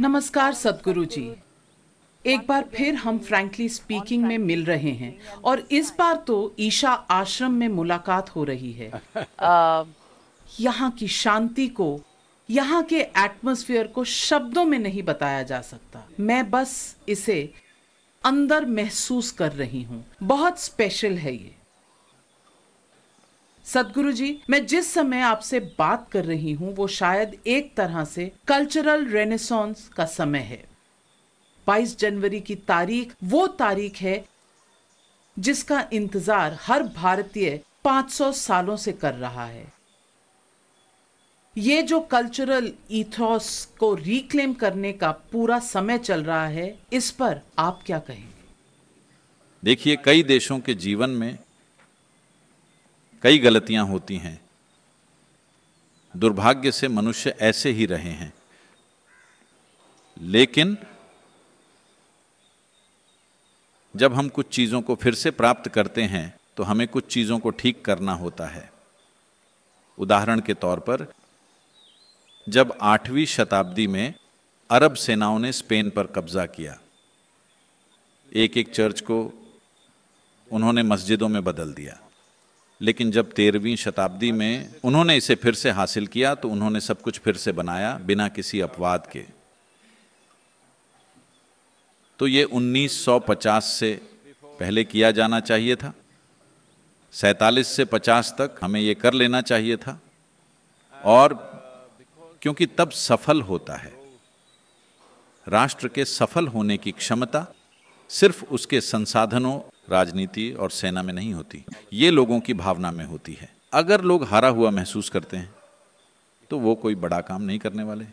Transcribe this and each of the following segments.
नमस्कार सदगुरु जी एक बार फिर हम फ्रैंकली स्पीकिंग में मिल रहे हैं और इस बार तो ईशा आश्रम में मुलाकात हो रही है यहाँ की शांति को यहाँ के एटमोस्फियर को शब्दों में नहीं बताया जा सकता मैं बस इसे अंदर महसूस कर रही हूँ बहुत स्पेशल है ये सदगुरु जी मैं जिस समय आपसे बात कर रही हूँ वो शायद एक तरह से कल्चरल रेनेसॉन्स का समय है 22 जनवरी की तारीख वो तारीख है जिसका इंतजार हर भारतीय 500 सालों से कर रहा है ये जो कल्चरल इथोस को रिक्लेम करने का पूरा समय चल रहा है इस पर आप क्या कहेंगे देखिए कई देशों के जीवन में कई गलतियां होती हैं दुर्भाग्य से मनुष्य ऐसे ही रहे हैं लेकिन जब हम कुछ चीज़ों को फिर से प्राप्त करते हैं तो हमें कुछ चीज़ों को ठीक करना होता है उदाहरण के तौर पर जब आठवीं शताब्दी में अरब सेनाओं ने स्पेन पर कब्जा किया एक एक चर्च को उन्होंने मस्जिदों में बदल दिया लेकिन जब तेरहवीं शताब्दी में उन्होंने इसे फिर से हासिल किया तो उन्होंने सब कुछ फिर से बनाया बिना किसी अपवाद के तो ये 1950 से पहले किया जाना चाहिए था सैतालीस से 50 तक हमें ये कर लेना चाहिए था और क्योंकि तब सफल होता है राष्ट्र के सफल होने की क्षमता सिर्फ उसके संसाधनों राजनीति और सेना में नहीं होती ये लोगों की भावना में होती है अगर लोग हारा हुआ महसूस करते हैं तो वो कोई बड़ा काम नहीं करने वाले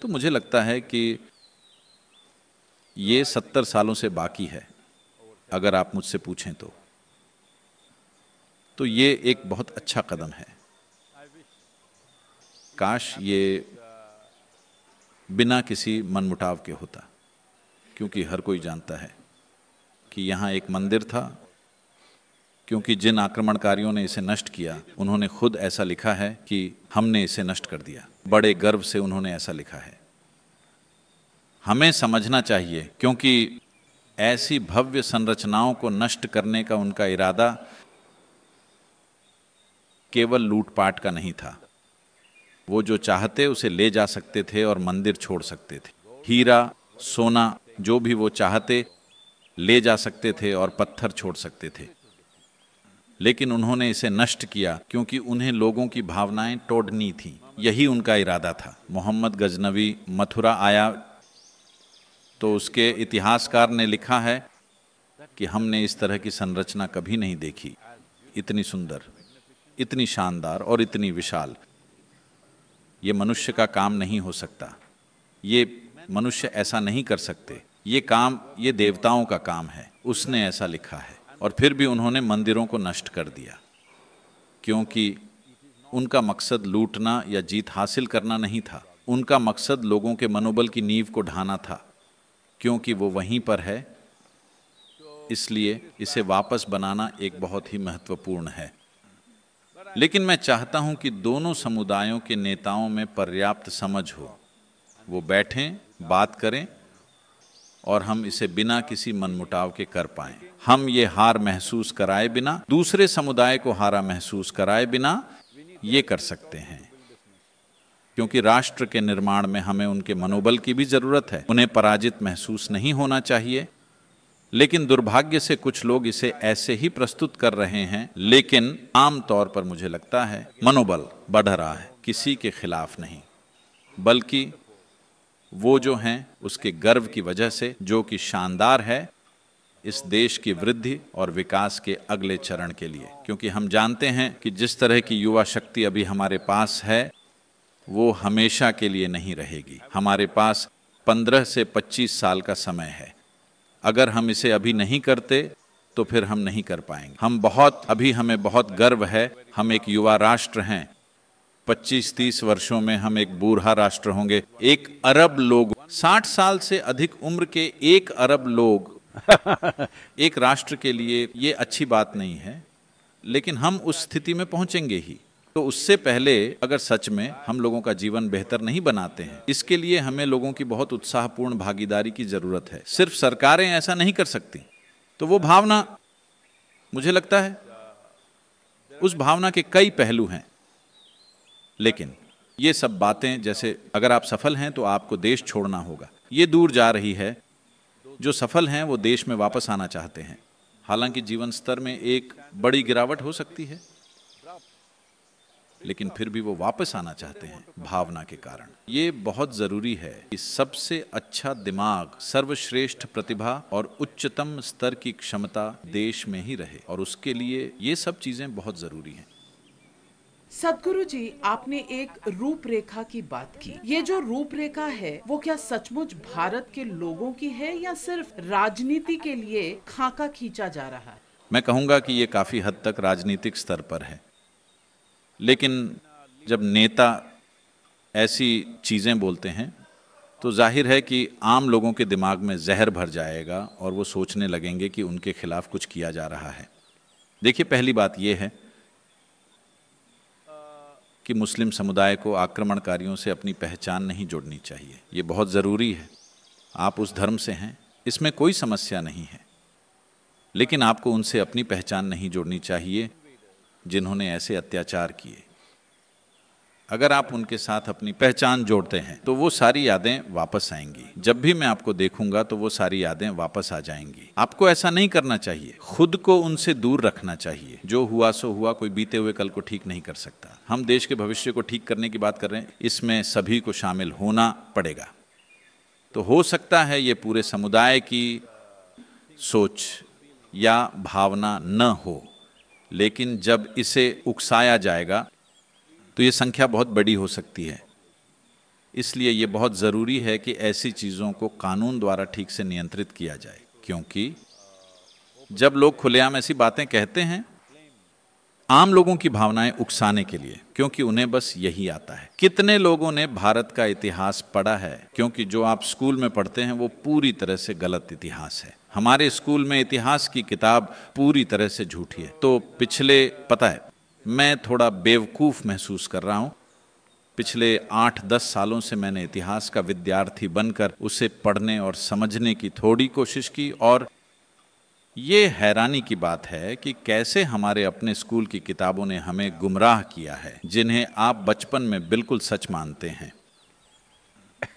तो मुझे लगता है कि ये सत्तर सालों से बाकी है अगर आप मुझसे पूछें तो तो ये एक बहुत अच्छा कदम है काश ये बिना किसी मनमुटाव के होता क्योंकि हर कोई जानता है कि यहाँ एक मंदिर था क्योंकि जिन आक्रमणकारियों ने इसे नष्ट किया उन्होंने खुद ऐसा लिखा है कि हमने इसे नष्ट कर दिया बड़े गर्व से उन्होंने ऐसा लिखा है हमें समझना चाहिए क्योंकि ऐसी भव्य संरचनाओं को नष्ट करने का उनका इरादा केवल लूटपाट का नहीं था वो जो चाहते उसे ले जा सकते थे और मंदिर छोड़ सकते थे हीरा सोना जो भी वो चाहते ले जा सकते थे और पत्थर छोड़ सकते थे लेकिन उन्होंने इसे नष्ट किया क्योंकि उन्हें लोगों की भावनाएं तोड़नी थी यही उनका इरादा था मोहम्मद गजनवी मथुरा आया तो उसके इतिहासकार ने लिखा है कि हमने इस तरह की संरचना कभी नहीं देखी इतनी सुंदर इतनी शानदार और इतनी विशाल ये मनुष्य का काम नहीं हो सकता ये मनुष्य ऐसा नहीं कर सकते ये काम ये देवताओं का काम है उसने ऐसा लिखा है और फिर भी उन्होंने मंदिरों को नष्ट कर दिया क्योंकि उनका मकसद लूटना या जीत हासिल करना नहीं था उनका मकसद लोगों के मनोबल की नींव को ढाना था क्योंकि वो वहीं पर है इसलिए इसे वापस बनाना एक बहुत ही महत्वपूर्ण है लेकिन मैं चाहता हूं कि दोनों समुदायों के नेताओं में पर्याप्त समझ हो वो बैठें बात करें और हम इसे बिना किसी मनमुटाव के कर पाए हम ये हार महसूस कराए बिना दूसरे समुदाय को हारा महसूस कराए बिना ये कर सकते हैं क्योंकि राष्ट्र के निर्माण में हमें उनके मनोबल की भी जरूरत है उन्हें पराजित महसूस नहीं होना चाहिए लेकिन दुर्भाग्य से कुछ लोग इसे ऐसे ही प्रस्तुत कर रहे हैं लेकिन आम तौर पर मुझे लगता है मनोबल बढ़ रहा है किसी के खिलाफ नहीं बल्कि वो जो हैं उसके गर्व की वजह से जो कि शानदार है इस देश की वृद्धि और विकास के अगले चरण के लिए क्योंकि हम जानते हैं कि जिस तरह की युवा शक्ति अभी हमारे पास है वो हमेशा के लिए नहीं रहेगी हमारे पास 15 से 25 साल का समय है अगर हम इसे अभी नहीं करते तो फिर हम नहीं कर पाएंगे हम बहुत अभी हमें बहुत गर्व है हम एक युवा राष्ट्र हैं 25-30 वर्षों में हम एक बूढ़ा राष्ट्र होंगे एक अरब लोग 60 साल से अधिक उम्र के एक अरब लोग एक राष्ट्र के लिए ये अच्छी बात नहीं है लेकिन हम उस स्थिति में पहुंचेंगे ही तो उससे पहले अगर सच में हम लोगों का जीवन बेहतर नहीं बनाते हैं इसके लिए हमें लोगों की बहुत उत्साहपूर्ण भागीदारी की जरूरत है सिर्फ सरकारें ऐसा नहीं कर सकती तो वो भावना मुझे लगता है उस भावना के कई पहलू हैं लेकिन ये सब बातें जैसे अगर आप सफल हैं तो आपको देश छोड़ना होगा ये दूर जा रही है जो सफल हैं वो देश में वापस आना चाहते हैं हालांकि जीवन स्तर में एक बड़ी गिरावट हो सकती है लेकिन फिर भी वो वापस आना चाहते हैं भावना के कारण ये बहुत ज़रूरी है कि सबसे अच्छा दिमाग सर्वश्रेष्ठ प्रतिभा और उच्चतम स्तर की क्षमता देश में ही रहे और उसके लिए ये सब चीज़ें बहुत ज़रूरी हैं सदगुरु जी आपने एक रूपरेखा की बात की ये जो रूपरेखा है वो क्या सचमुच भारत के लोगों की है या सिर्फ राजनीति के लिए खाका खींचा जा रहा है मैं कहूँगा कि ये काफ़ी हद तक राजनीतिक स्तर पर है लेकिन जब नेता ऐसी चीज़ें बोलते हैं तो जाहिर है कि आम लोगों के दिमाग में जहर भर जाएगा और वो सोचने लगेंगे कि उनके खिलाफ कुछ किया जा रहा है देखिए पहली बात यह है कि मुस्लिम समुदाय को आक्रमणकारियों से अपनी पहचान नहीं जोड़नी चाहिए ये बहुत ज़रूरी है आप उस धर्म से हैं इसमें कोई समस्या नहीं है लेकिन आपको उनसे अपनी पहचान नहीं जोड़नी चाहिए जिन्होंने ऐसे अत्याचार किए अगर आप उनके साथ अपनी पहचान जोड़ते हैं तो वो सारी यादें वापस आएंगी जब भी मैं आपको देखूंगा तो वो सारी यादें वापस आ जाएंगी आपको ऐसा नहीं करना चाहिए खुद को उनसे दूर रखना चाहिए जो हुआ सो हुआ कोई बीते हुए कल को ठीक नहीं कर सकता हम देश के भविष्य को ठीक करने की बात कर रहे हैं इसमें सभी को शामिल होना पड़ेगा तो हो सकता है ये पूरे समुदाय की सोच या भावना न हो लेकिन जब इसे उकसाया जाएगा तो ये संख्या बहुत बड़ी हो सकती है इसलिए ये बहुत ज़रूरी है कि ऐसी चीज़ों को कानून द्वारा ठीक से नियंत्रित किया जाए क्योंकि जब लोग खुलेआम ऐसी बातें कहते हैं आम लोगों की भावनाएं उकसाने के लिए क्योंकि उन्हें बस यही आता है कितने लोगों ने भारत का इतिहास पढ़ा है क्योंकि जो आप स्कूल में पढ़ते हैं वो पूरी तरह से गलत इतिहास है हमारे स्कूल में इतिहास की किताब पूरी तरह से झूठी है तो पिछले पता है मैं थोड़ा बेवकूफ़ महसूस कर रहा हूँ पिछले आठ दस सालों से मैंने इतिहास का विद्यार्थी बनकर उसे पढ़ने और समझने की थोड़ी कोशिश की और ये हैरानी की बात है कि कैसे हमारे अपने स्कूल की किताबों ने हमें गुमराह किया है जिन्हें आप बचपन में बिल्कुल सच मानते हैं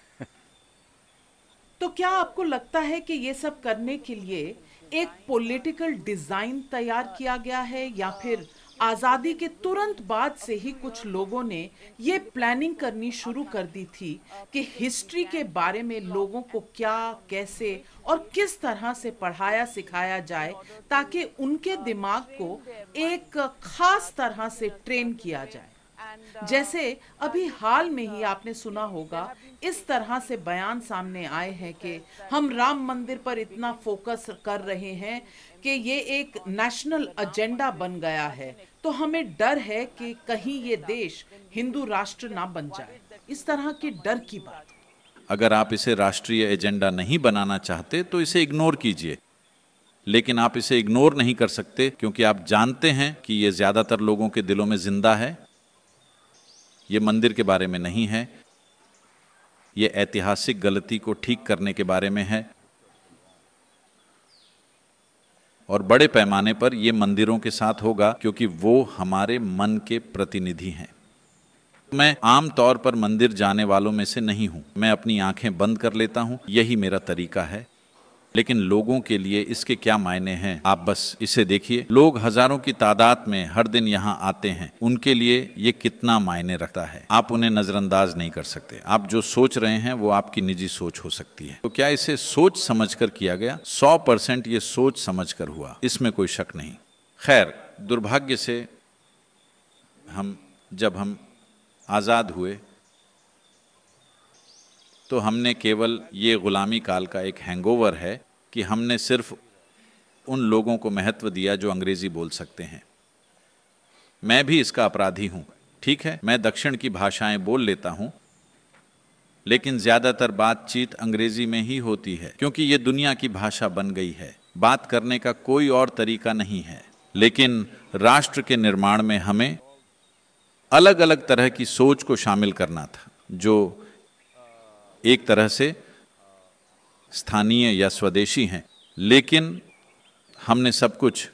तो क्या आपको लगता है कि ये सब करने के लिए एक पॉलिटिकल डिजाइन तैयार किया गया है या फिर आज़ादी के तुरंत बाद से ही कुछ लोगों ने ये प्लानिंग करनी शुरू कर दी थी कि हिस्ट्री के बारे में लोगों को क्या कैसे और किस तरह से पढ़ाया सिखाया जाए ताकि उनके दिमाग को एक खास तरह से ट्रेन किया जाए जैसे अभी हाल में ही आपने सुना होगा इस तरह से बयान सामने आए हैं कि हम राम मंदिर पर इतना फोकस कर रहे हैं कि ये एक नेशनल एजेंडा बन गया है तो हमें डर है कि कहीं ये देश हिंदू राष्ट्र ना बन जाए इस तरह के डर की बात अगर आप इसे राष्ट्रीय एजेंडा नहीं बनाना चाहते तो इसे इग्नोर कीजिए लेकिन आप इसे इग्नोर नहीं कर सकते क्योंकि आप जानते हैं कि ये ज़्यादातर लोगों के दिलों में जिंदा है ये मंदिर के बारे में नहीं है ये ऐतिहासिक गलती को ठीक करने के बारे में है और बड़े पैमाने पर ये मंदिरों के साथ होगा क्योंकि वो हमारे मन के प्रतिनिधि हैं मैं आम तौर पर मंदिर जाने वालों में से नहीं हूँ मैं अपनी आंखें बंद कर लेता हूँ यही मेरा तरीका है लेकिन लोगों के लिए इसके क्या मायने हैं आप बस इसे देखिए लोग हजारों की तादाद में हर दिन यहाँ आते हैं उनके लिए ये कितना मायने रखता है आप उन्हें नजरअंदाज नहीं कर सकते आप जो सोच रहे हैं वो आपकी निजी सोच हो सकती है तो क्या इसे सोच समझ कर किया गया सौ परसेंट ये सोच समझ कर हुआ इसमें कोई शक नहीं खैर दुर्भाग्य से हम जब हम आज़ाद हुए तो हमने केवल ये ग़ुलामी काल का एक हैंगओवर है कि हमने सिर्फ उन लोगों को महत्व दिया जो अंग्रेज़ी बोल सकते हैं मैं भी इसका अपराधी हूँ ठीक है मैं दक्षिण की भाषाएं बोल लेता हूँ लेकिन ज़्यादातर बातचीत अंग्रेज़ी में ही होती है क्योंकि ये दुनिया की भाषा बन गई है बात करने का कोई और तरीका नहीं है लेकिन राष्ट्र के निर्माण में हमें अलग अलग तरह की सोच को शामिल करना था जो एक तरह से स्थानीय या स्वदेशी हैं लेकिन हमने सब कुछ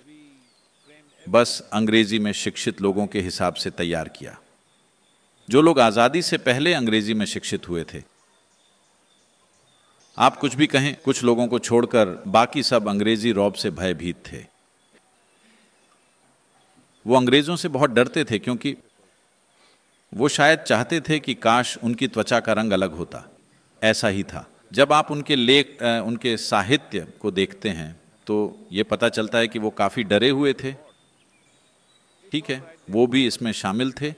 बस अंग्रेजी में शिक्षित लोगों के हिसाब से तैयार किया जो लोग आज़ादी से पहले अंग्रेजी में शिक्षित हुए थे आप कुछ भी कहें कुछ लोगों को छोड़कर बाकी सब अंग्रेजी रौब से भयभीत थे वो अंग्रेज़ों से बहुत डरते थे क्योंकि वो शायद चाहते थे कि काश उनकी त्वचा का रंग अलग होता ऐसा ही था जब आप उनके लेख उनके साहित्य को देखते हैं तो ये पता चलता है कि वो काफ़ी डरे हुए थे ठीक है वो भी इसमें शामिल थे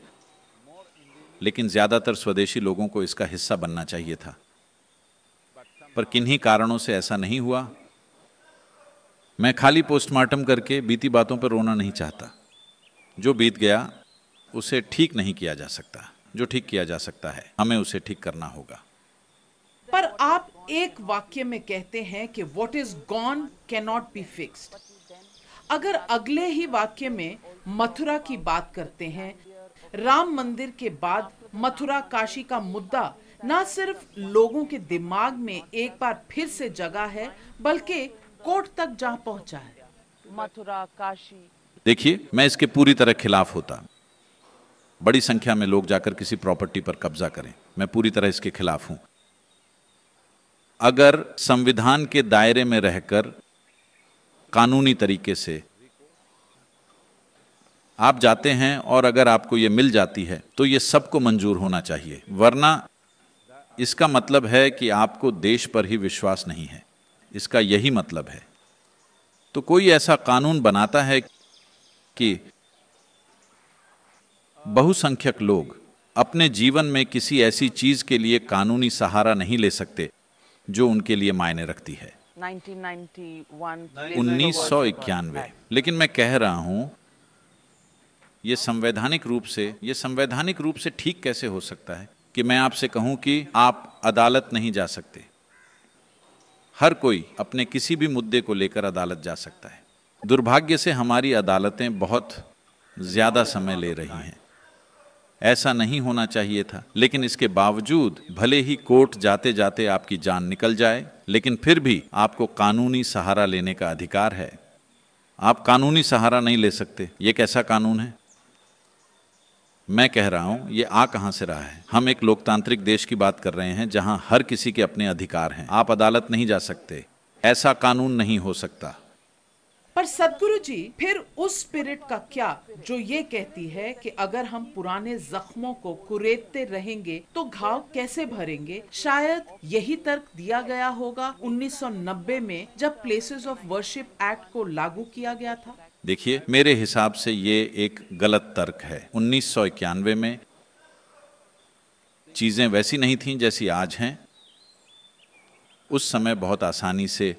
लेकिन ज़्यादातर स्वदेशी लोगों को इसका हिस्सा बनना चाहिए था पर किन्हीं कारणों से ऐसा नहीं हुआ मैं खाली पोस्टमार्टम करके बीती बातों पर रोना नहीं चाहता जो बीत गया उसे ठीक नहीं किया जा सकता जो ठीक किया जा सकता है हमें उसे ठीक करना होगा पर आप एक वाक्य में कहते हैं कि what is gone cannot be fixed अगर अगले ही वाक्य में मथुरा की बात करते हैं राम मंदिर के बाद मथुरा काशी का मुद्दा ना सिर्फ लोगों के दिमाग में एक बार फिर से जगा है बल्कि कोर्ट तक जा पहुंचा है मथुरा काशी देखिए मैं इसके पूरी तरह खिलाफ होता बड़ी संख्या में लोग जाकर किसी प्रॉपर्टी पर कब्जा करें मैं पूरी तरह इसके खिलाफ हूं अगर संविधान के दायरे में रहकर कानूनी तरीके से आप जाते हैं और अगर आपको ये मिल जाती है तो ये सबको मंजूर होना चाहिए वरना इसका मतलब है कि आपको देश पर ही विश्वास नहीं है इसका यही मतलब है तो कोई ऐसा कानून बनाता है कि बहुसंख्यक लोग अपने जीवन में किसी ऐसी चीज के लिए कानूनी सहारा नहीं ले सकते जो उनके लिए मायने रखती है 1991 तो लेकिन मैं कह रहा हूँ ये संवैधानिक रूप से ये संवैधानिक रूप से ठीक कैसे हो सकता है कि मैं आपसे कहूँ कि आप अदालत नहीं जा सकते हर कोई अपने किसी भी मुद्दे को लेकर अदालत जा सकता है दुर्भाग्य से हमारी अदालतें बहुत ज़्यादा समय ले रही हैं ऐसा नहीं होना चाहिए था लेकिन इसके बावजूद भले ही कोर्ट जाते जाते आपकी जान निकल जाए लेकिन फिर भी आपको कानूनी सहारा लेने का अधिकार है आप कानूनी सहारा नहीं ले सकते ये कैसा कानून है मैं कह रहा हूं ये आ कहां से रहा है हम एक लोकतांत्रिक देश की बात कर रहे हैं जहां हर किसी के अपने अधिकार हैं आप अदालत नहीं जा सकते ऐसा कानून नहीं हो सकता पर सदगुरु जी फिर उस स्पिरिट का क्या जो ये कहती है कि अगर हम पुराने जख्मों को कुरेदते रहेंगे तो घाव कैसे भरेंगे शायद यही तर्क दिया गया होगा 1990 में जब प्लेसेस ऑफ वर्शिप एक्ट को लागू किया गया था देखिए मेरे हिसाब से ये एक गलत तर्क है उन्नीस में चीज़ें वैसी नहीं थीं जैसी आज हैं उस समय बहुत आसानी से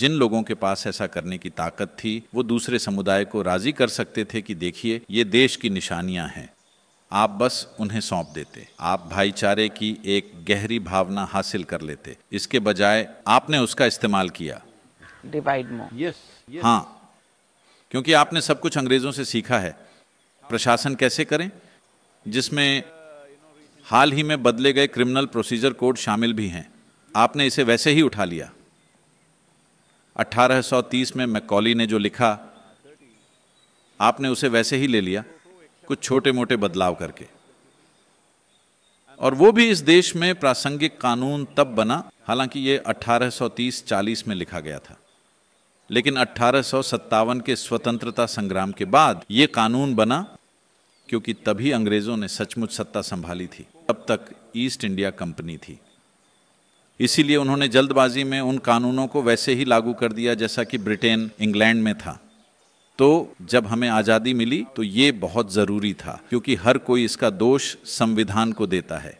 जिन लोगों के पास ऐसा करने की ताकत थी वो दूसरे समुदाय को राजी कर सकते थे कि देखिए ये देश की निशानियां हैं आप बस उन्हें सौंप देते आप भाईचारे की एक गहरी भावना हासिल कर लेते इसके बजाय आपने उसका इस्तेमाल किया डिवाइड yes, हाँ क्योंकि आपने सब कुछ अंग्रेजों से सीखा है प्रशासन कैसे करें जिसमें हाल ही में बदले गए क्रिमिनल प्रोसीजर कोड शामिल भी हैं आपने इसे वैसे ही उठा लिया 1830 में मैकॉली ने जो लिखा आपने उसे वैसे ही ले लिया कुछ छोटे मोटे बदलाव करके और वो भी इस देश में प्रासंगिक कानून तब बना हालांकि ये 1830-40 में लिखा गया था लेकिन अट्ठारह के स्वतंत्रता संग्राम के बाद ये कानून बना क्योंकि तभी अंग्रेजों ने सचमुच सत्ता संभाली थी तब तक ईस्ट इंडिया कंपनी थी इसीलिए उन्होंने जल्दबाजी में उन कानूनों को वैसे ही लागू कर दिया जैसा कि ब्रिटेन इंग्लैंड में था तो जब हमें आज़ादी मिली तो ये बहुत ज़रूरी था क्योंकि हर कोई इसका दोष संविधान को देता है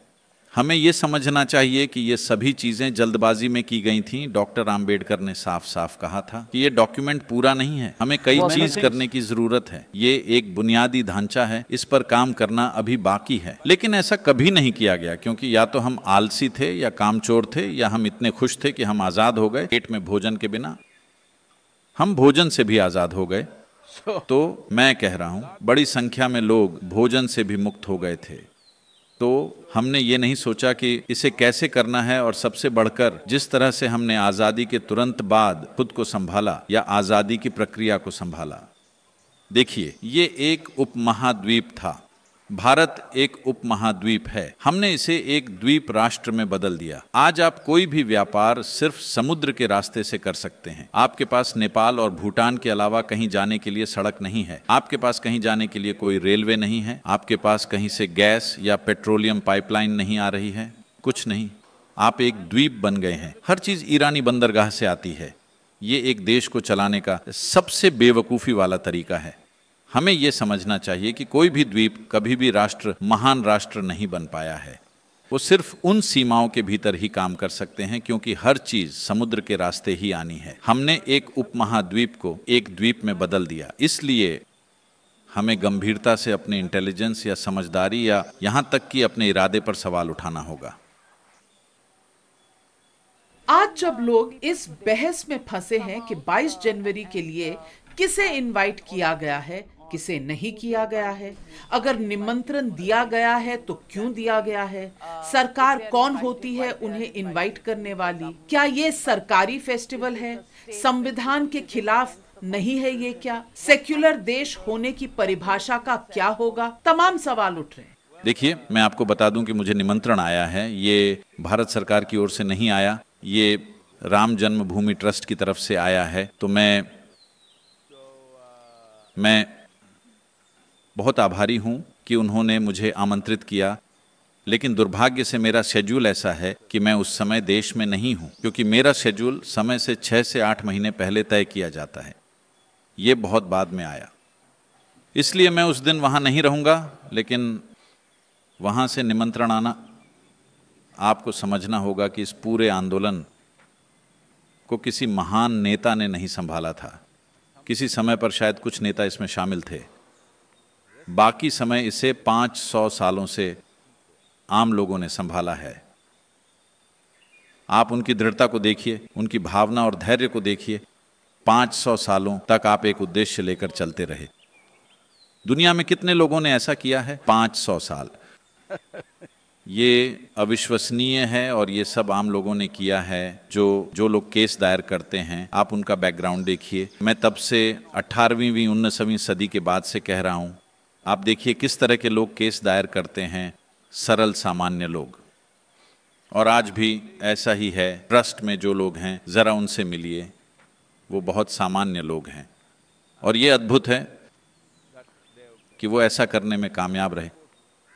हमें ये समझना चाहिए कि ये सभी चीज़ें जल्दबाजी में की गई थी डॉक्टर आम्बेडकर ने साफ साफ कहा था कि ये डॉक्यूमेंट पूरा नहीं है हमें कई चीज करने की जरूरत है ये एक बुनियादी ढांचा है इस पर काम करना अभी बाकी है लेकिन ऐसा कभी नहीं किया गया क्योंकि या तो हम आलसी थे या कामचोर थे या हम इतने खुश थे कि हम आज़ाद हो गए पेट में भोजन के बिना हम भोजन से भी आज़ाद हो गए तो मैं कह रहा हूँ बड़ी संख्या में लोग भोजन से भी मुक्त हो गए थे तो हमने ये नहीं सोचा कि इसे कैसे करना है और सबसे बढ़कर जिस तरह से हमने आज़ादी के तुरंत बाद खुद को संभाला या आज़ादी की प्रक्रिया को संभाला देखिए ये एक उपमहाद्वीप था भारत एक उपमहाद्वीप है हमने इसे एक द्वीप राष्ट्र में बदल दिया आज आप कोई भी व्यापार सिर्फ समुद्र के रास्ते से कर सकते हैं आपके पास नेपाल और भूटान के अलावा कहीं जाने के लिए सड़क नहीं है आपके पास कहीं जाने के लिए कोई रेलवे नहीं है आपके पास कहीं से गैस या पेट्रोलियम पाइपलाइन नहीं आ रही है कुछ नहीं आप एक द्वीप बन गए हैं हर चीज ईरानी बंदरगाह से आती है ये एक देश को चलाने का सबसे बेवकूफ़ी वाला तरीका है हमें ये समझना चाहिए कि कोई भी द्वीप कभी भी राष्ट्र महान राष्ट्र नहीं बन पाया है वो सिर्फ उन सीमाओं के भीतर ही काम कर सकते हैं क्योंकि हर चीज समुद्र के रास्ते ही आनी है हमने एक उपमहाद्वीप को एक द्वीप में बदल दिया इसलिए हमें गंभीरता से अपने इंटेलिजेंस या समझदारी या यहां तक कि अपने इरादे पर सवाल उठाना होगा आज जब लोग इस बहस में फंसे हैं कि 22 जनवरी के लिए किसे इनवाइट किया गया है किसे नहीं किया गया है अगर निमंत्रण दिया गया है तो क्यों दिया गया है सरकार कौन होती है उन्हें इनवाइट करने वाली क्या ये सरकारी फेस्टिवल है संविधान के खिलाफ नहीं है ये क्या सेक्युलर देश होने की परिभाषा का क्या होगा तमाम सवाल उठ रहे हैं देखिए मैं आपको बता दूं कि मुझे निमंत्रण आया है ये भारत सरकार की ओर से नहीं आया ये राम जन्मभूमि ट्रस्ट की तरफ से आया है तो मैं मैं बहुत आभारी हूँ कि उन्होंने मुझे आमंत्रित किया लेकिन दुर्भाग्य से मेरा शेड्यूल ऐसा है कि मैं उस समय देश में नहीं हूँ क्योंकि मेरा शेड्यूल समय से छः से आठ महीने पहले तय किया जाता है ये बहुत बाद में आया इसलिए मैं उस दिन वहाँ नहीं रहूँगा लेकिन वहाँ से निमंत्रण आना आपको समझना होगा कि इस पूरे आंदोलन को किसी महान नेता ने नहीं संभाला था किसी समय पर शायद कुछ नेता इसमें शामिल थे बाकी समय इसे 500 सालों से आम लोगों ने संभाला है आप उनकी दृढ़ता को देखिए उनकी भावना और धैर्य को देखिए 500 सालों तक आप एक उद्देश्य लेकर चलते रहे दुनिया में कितने लोगों ने ऐसा किया है 500 साल ये अविश्वसनीय है और ये सब आम लोगों ने किया है जो जो लोग केस दायर करते हैं आप उनका बैकग्राउंड देखिए मैं तब से 18वीं उन्नीसवीं सदी के बाद से कह रहा हूँ आप देखिए किस तरह के लोग केस दायर करते हैं सरल सामान्य लोग और आज भी ऐसा ही है ट्रस्ट में जो लोग हैं ज़रा उनसे मिलिए वो बहुत सामान्य लोग हैं और ये अद्भुत है कि वो ऐसा करने में कामयाब रहे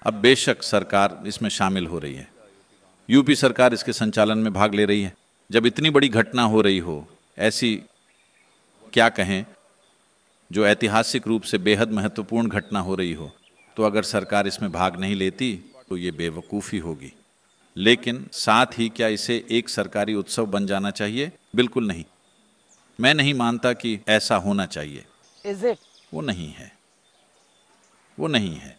अब बेशक सरकार इसमें शामिल हो रही है यूपी सरकार इसके संचालन में भाग ले रही है जब इतनी बड़ी घटना हो रही हो ऐसी क्या कहें जो ऐतिहासिक रूप से बेहद महत्वपूर्ण घटना हो रही हो तो अगर सरकार इसमें भाग नहीं लेती तो ये बेवकूफ़ी होगी लेकिन साथ ही क्या इसे एक सरकारी उत्सव बन जाना चाहिए बिल्कुल नहीं मैं नहीं मानता कि ऐसा होना चाहिए Is it? वो नहीं है वो नहीं है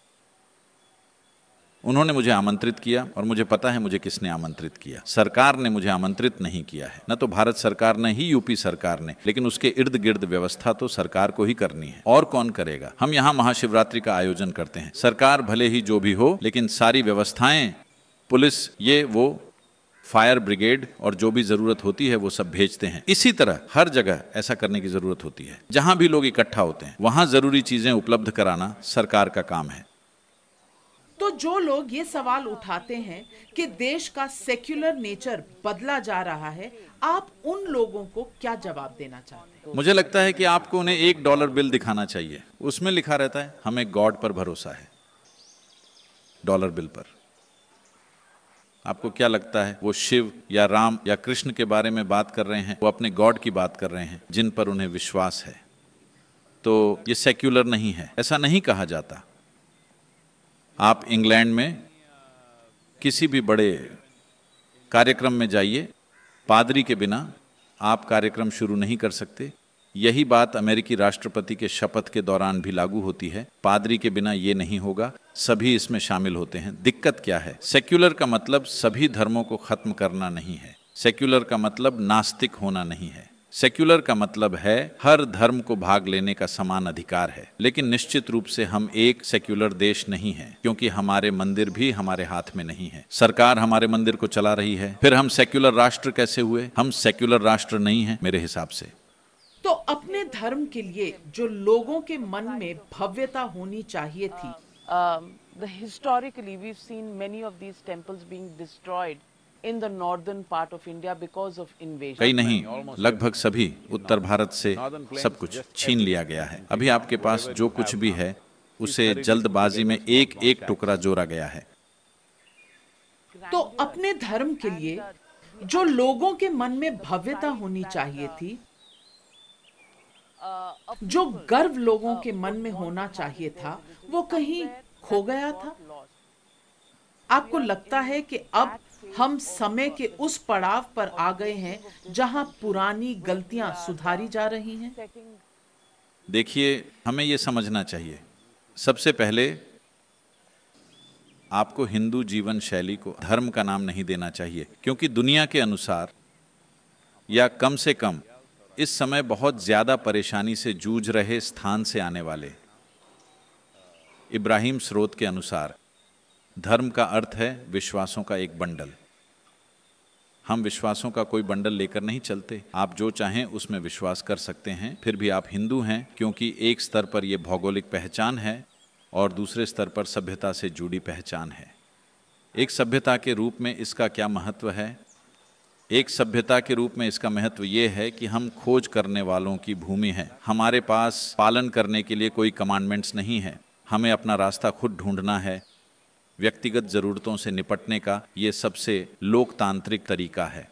उन्होंने मुझे आमंत्रित किया और मुझे पता है मुझे किसने आमंत्रित किया सरकार ने मुझे आमंत्रित नहीं किया है न तो भारत सरकार ने ही यूपी सरकार ने लेकिन उसके इर्द गिर्द व्यवस्था तो सरकार को ही करनी है और कौन करेगा हम यहाँ महाशिवरात्रि का आयोजन करते हैं सरकार भले ही जो भी हो लेकिन सारी व्यवस्थाएं पुलिस ये वो फायर ब्रिगेड और जो भी जरूरत होती है वो सब भेजते हैं इसी तरह हर जगह ऐसा करने की जरूरत होती है जहां भी लोग इकट्ठा होते हैं वहां जरूरी चीजें उपलब्ध कराना सरकार का काम है तो जो लोग ये सवाल उठाते हैं कि देश का सेक्युलर नेचर बदला जा रहा है आप उन लोगों को क्या जवाब देना चाहते हैं मुझे लगता है कि आपको उन्हें एक डॉलर बिल दिखाना चाहिए उसमें लिखा रहता है हमें गॉड पर भरोसा है डॉलर बिल पर आपको क्या लगता है वो शिव या राम या कृष्ण के बारे में बात कर रहे हैं वो अपने गॉड की बात कर रहे हैं जिन पर उन्हें विश्वास है तो ये सेक्युलर नहीं है ऐसा नहीं कहा जाता आप इंग्लैंड में किसी भी बड़े कार्यक्रम में जाइए पादरी के बिना आप कार्यक्रम शुरू नहीं कर सकते यही बात अमेरिकी राष्ट्रपति के शपथ के दौरान भी लागू होती है पादरी के बिना ये नहीं होगा सभी इसमें शामिल होते हैं दिक्कत क्या है सेक्युलर का मतलब सभी धर्मों को खत्म करना नहीं है सेक्युलर का मतलब नास्तिक होना नहीं है सेक्युलर का मतलब है हर धर्म को भाग लेने का समान अधिकार है लेकिन निश्चित रूप से हम एक सेक्युलर देश नहीं है क्योंकि हमारे मंदिर भी हमारे हाथ में नहीं है सरकार हमारे मंदिर को चला रही है फिर हम सेक्युलर राष्ट्र कैसे हुए हम सेक्युलर राष्ट्र नहीं है मेरे हिसाब से तो अपने धर्म के लिए जो लोगों के मन में भव्यता होनी चाहिए थी historically we seen many of these temples being destroyed in the northern part of India because of invasion. कई नहीं लगभग सभी उत्तर भारत से सब कुछ छीन लिया गया है अभी आपके पास जो कुछ भी है उसे जल्दबाजी में एक एक टुकड़ा जोड़ा गया है तो अपने धर्म के लिए जो लोगों के मन में भव्यता होनी चाहिए थी जो गर्व लोगों के मन में होना चाहिए था वो कहीं खो गया था आपको लगता है कि अब हम समय के उस पड़ाव पर आ गए हैं जहां पुरानी गलतियां सुधारी जा रही हैं देखिए हमें ये समझना चाहिए सबसे पहले आपको हिंदू जीवन शैली को धर्म का नाम नहीं देना चाहिए क्योंकि दुनिया के अनुसार या कम से कम इस समय बहुत ज़्यादा परेशानी से जूझ रहे स्थान से आने वाले इब्राहिम स्रोत के अनुसार धर्म का अर्थ है विश्वासों का एक बंडल हम विश्वासों का कोई बंडल लेकर नहीं चलते आप जो चाहें उसमें विश्वास कर सकते हैं फिर भी आप हिंदू हैं क्योंकि एक स्तर पर यह भौगोलिक पहचान है और दूसरे स्तर पर सभ्यता से जुड़ी पहचान है एक सभ्यता के रूप में इसका क्या महत्व है एक सभ्यता के रूप में इसका महत्व ये है कि हम खोज करने वालों की भूमि है हमारे पास पालन करने के लिए कोई कमांडमेंट्स नहीं है हमें अपना रास्ता खुद ढूंढना है व्यक्तिगत ज़रूरतों से निपटने का ये सबसे लोकतांत्रिक तरीका है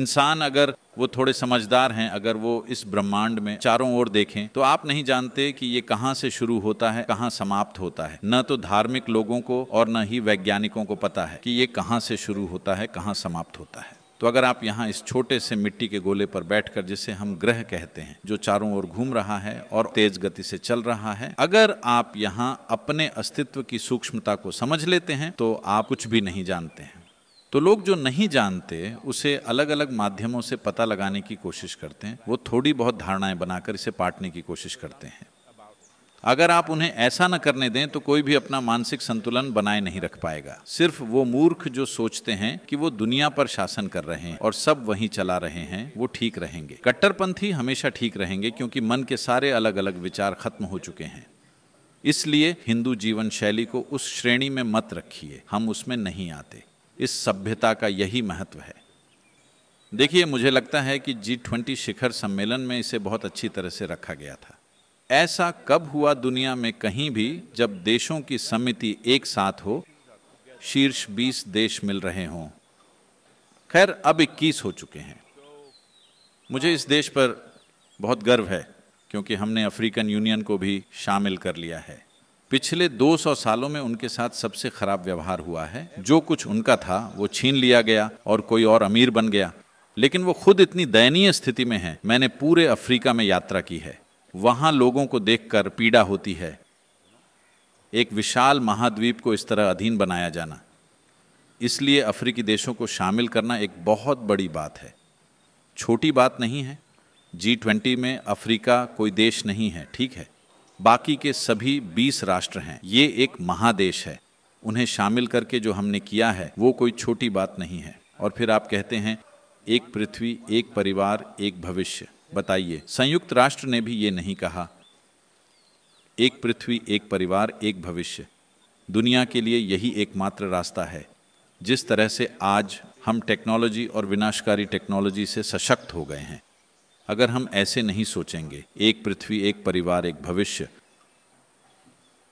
इंसान अगर वो थोड़े समझदार हैं अगर वो इस ब्रह्मांड में चारों ओर देखें तो आप नहीं जानते कि ये कहाँ से शुरू होता है कहाँ समाप्त होता है न तो धार्मिक लोगों को और न ही वैज्ञानिकों को पता है कि ये कहाँ से शुरू होता है कहाँ समाप्त होता है तो अगर आप यहाँ इस छोटे से मिट्टी के गोले पर बैठकर जिसे हम ग्रह कहते हैं जो चारों ओर घूम रहा है और तेज गति से चल रहा है अगर आप यहाँ अपने अस्तित्व की सूक्ष्मता को समझ लेते हैं तो आप कुछ भी नहीं जानते हैं तो लोग जो नहीं जानते उसे अलग अलग माध्यमों से पता लगाने की कोशिश करते हैं वो थोड़ी बहुत धारणाएं बनाकर इसे पाटने की कोशिश करते हैं अगर आप उन्हें ऐसा न करने दें तो कोई भी अपना मानसिक संतुलन बनाए नहीं रख पाएगा सिर्फ वो मूर्ख जो सोचते हैं कि वो दुनिया पर शासन कर रहे हैं और सब वहीं चला रहे हैं वो ठीक रहेंगे कट्टरपंथी हमेशा ठीक रहेंगे क्योंकि मन के सारे अलग अलग विचार खत्म हो चुके हैं इसलिए हिंदू जीवन शैली को उस श्रेणी में मत रखिए हम उसमें नहीं आते इस सभ्यता का यही महत्व है देखिए मुझे लगता है कि जी ट्वेंटी शिखर सम्मेलन में इसे बहुत अच्छी तरह से रखा गया था ऐसा कब हुआ दुनिया में कहीं भी जब देशों की समिति एक साथ हो शीर्ष बीस देश मिल रहे हों खैर अब इक्कीस हो चुके हैं मुझे इस देश पर बहुत गर्व है क्योंकि हमने अफ्रीकन यूनियन को भी शामिल कर लिया है पिछले 200 सालों में उनके साथ सबसे खराब व्यवहार हुआ है जो कुछ उनका था वो छीन लिया गया और कोई और अमीर बन गया लेकिन वो खुद इतनी दयनीय स्थिति में है मैंने पूरे अफ्रीका में यात्रा की है वहां लोगों को देखकर पीड़ा होती है एक विशाल महाद्वीप को इस तरह अधीन बनाया जाना इसलिए अफ्रीकी देशों को शामिल करना एक बहुत बड़ी बात है छोटी बात नहीं है जी ट्वेंटी में अफ्रीका कोई देश नहीं है ठीक है बाकी के सभी बीस राष्ट्र हैं ये एक महादेश है उन्हें शामिल करके जो हमने किया है वो कोई छोटी बात नहीं है और फिर आप कहते हैं एक पृथ्वी एक परिवार एक भविष्य बताइए संयुक्त राष्ट्र ने भी ये नहीं कहा एक पृथ्वी एक परिवार एक भविष्य दुनिया के लिए यही एकमात्र रास्ता है जिस तरह से आज हम टेक्नोलॉजी और विनाशकारी टेक्नोलॉजी से सशक्त हो गए हैं अगर हम ऐसे नहीं सोचेंगे एक पृथ्वी एक परिवार एक भविष्य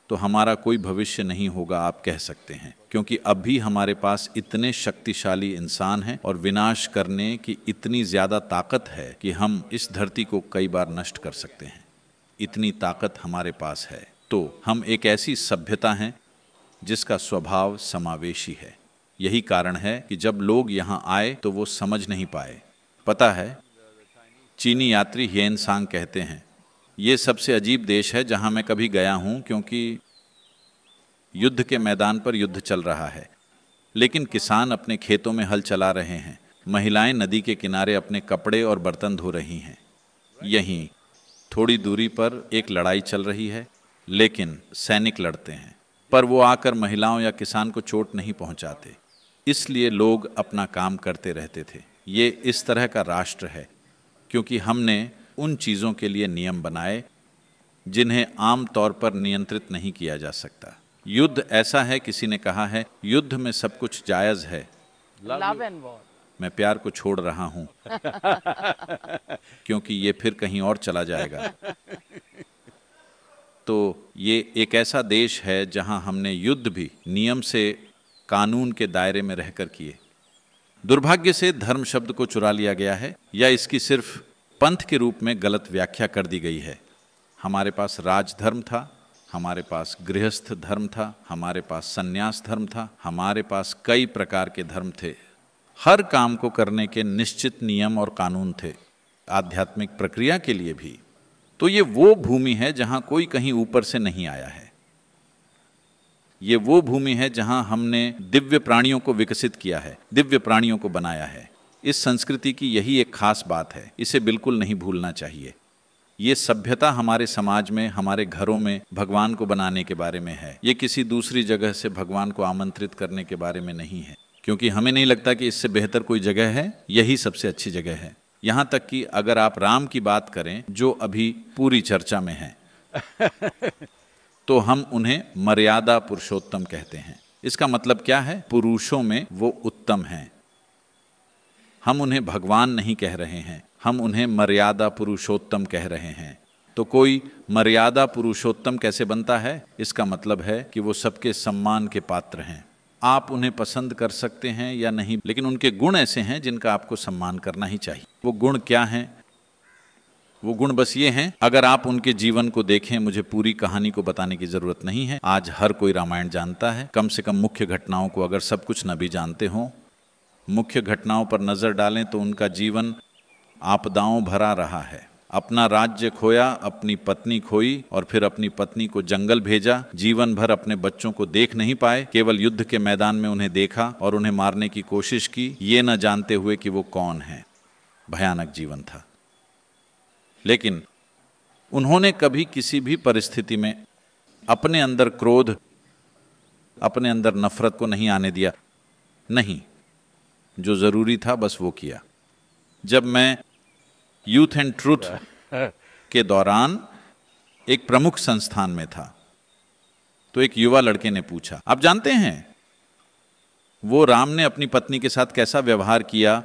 तो हमारा कोई भविष्य नहीं होगा आप कह सकते हैं क्योंकि अभी हमारे पास इतने शक्तिशाली इंसान हैं और विनाश करने की इतनी ज़्यादा ताकत है कि हम इस धरती को कई बार नष्ट कर सकते हैं इतनी ताकत हमारे पास है तो हम एक ऐसी सभ्यता हैं जिसका स्वभाव समावेशी है यही कारण है कि जब लोग यहाँ आए तो वो समझ नहीं पाए पता है चीनी यात्री हेन सांग कहते हैं ये सबसे अजीब देश है जहाँ मैं कभी गया हूँ क्योंकि युद्ध के मैदान पर युद्ध चल रहा है लेकिन किसान अपने खेतों में हल चला रहे हैं महिलाएं नदी के किनारे अपने कपड़े और बर्तन धो रही हैं यहीं थोड़ी दूरी पर एक लड़ाई चल रही है लेकिन सैनिक लड़ते हैं पर वो आकर महिलाओं या किसान को चोट नहीं पहुंचाते इसलिए लोग अपना काम करते रहते थे ये इस तरह का राष्ट्र है क्योंकि हमने उन चीज़ों के लिए नियम बनाए जिन्हें आम तौर पर नियंत्रित नहीं किया जा सकता युद्ध ऐसा है किसी ने कहा है युद्ध में सब कुछ जायज है लव एंड वॉर मैं प्यार को छोड़ रहा हूँ क्योंकि ये फिर कहीं और चला जाएगा तो ये एक ऐसा देश है जहाँ हमने युद्ध भी नियम से कानून के दायरे में रहकर किए दुर्भाग्य से धर्म शब्द को चुरा लिया गया है या इसकी सिर्फ पंथ के रूप में गलत व्याख्या कर दी गई है हमारे पास राजधर्म था हमारे पास गृहस्थ धर्म था हमारे पास संन्यास धर्म था हमारे पास कई प्रकार के धर्म थे हर काम को करने के निश्चित नियम और कानून थे आध्यात्मिक प्रक्रिया के लिए भी तो ये वो भूमि है जहाँ कोई कहीं ऊपर से नहीं आया है ये वो भूमि है जहाँ हमने दिव्य प्राणियों को विकसित किया है दिव्य प्राणियों को बनाया है इस संस्कृति की यही एक खास बात है इसे बिल्कुल नहीं भूलना चाहिए ये सभ्यता हमारे समाज में हमारे घरों में भगवान को बनाने के बारे में है ये किसी दूसरी जगह से भगवान को आमंत्रित करने के बारे में नहीं है क्योंकि हमें नहीं लगता कि इससे बेहतर कोई जगह है यही सबसे अच्छी जगह है यहाँ तक कि अगर आप राम की बात करें जो अभी पूरी चर्चा में है तो हम उन्हें मर्यादा पुरुषोत्तम कहते हैं इसका मतलब क्या है पुरुषों में वो उत्तम हैं हम उन्हें भगवान नहीं कह रहे हैं हम उन्हें मर्यादा पुरुषोत्तम कह रहे हैं तो कोई मर्यादा पुरुषोत्तम कैसे बनता है इसका मतलब है कि वो सबके सम्मान के पात्र हैं आप उन्हें पसंद कर सकते हैं या नहीं लेकिन उनके गुण ऐसे हैं जिनका आपको सम्मान करना ही चाहिए वो गुण क्या हैं वो गुण बस ये हैं अगर आप उनके जीवन को देखें मुझे पूरी कहानी को बताने की जरूरत नहीं है आज हर कोई रामायण जानता है कम से कम मुख्य घटनाओं को अगर सब कुछ न भी जानते हों मुख्य घटनाओं पर नजर डालें तो उनका जीवन आपदाओं भरा रहा है अपना राज्य खोया अपनी पत्नी खोई और फिर अपनी पत्नी को जंगल भेजा जीवन भर अपने बच्चों को देख नहीं पाए केवल युद्ध के मैदान में उन्हें देखा और उन्हें मारने की कोशिश की ये न जानते हुए कि वो कौन है भयानक जीवन था लेकिन उन्होंने कभी किसी भी परिस्थिति में अपने अंदर क्रोध अपने अंदर नफरत को नहीं आने दिया नहीं जो ज़रूरी था बस वो किया जब मैं यूथ एंड ट्रूथ के दौरान एक प्रमुख संस्थान में था तो एक युवा लड़के ने पूछा आप जानते हैं वो राम ने अपनी पत्नी के साथ कैसा व्यवहार किया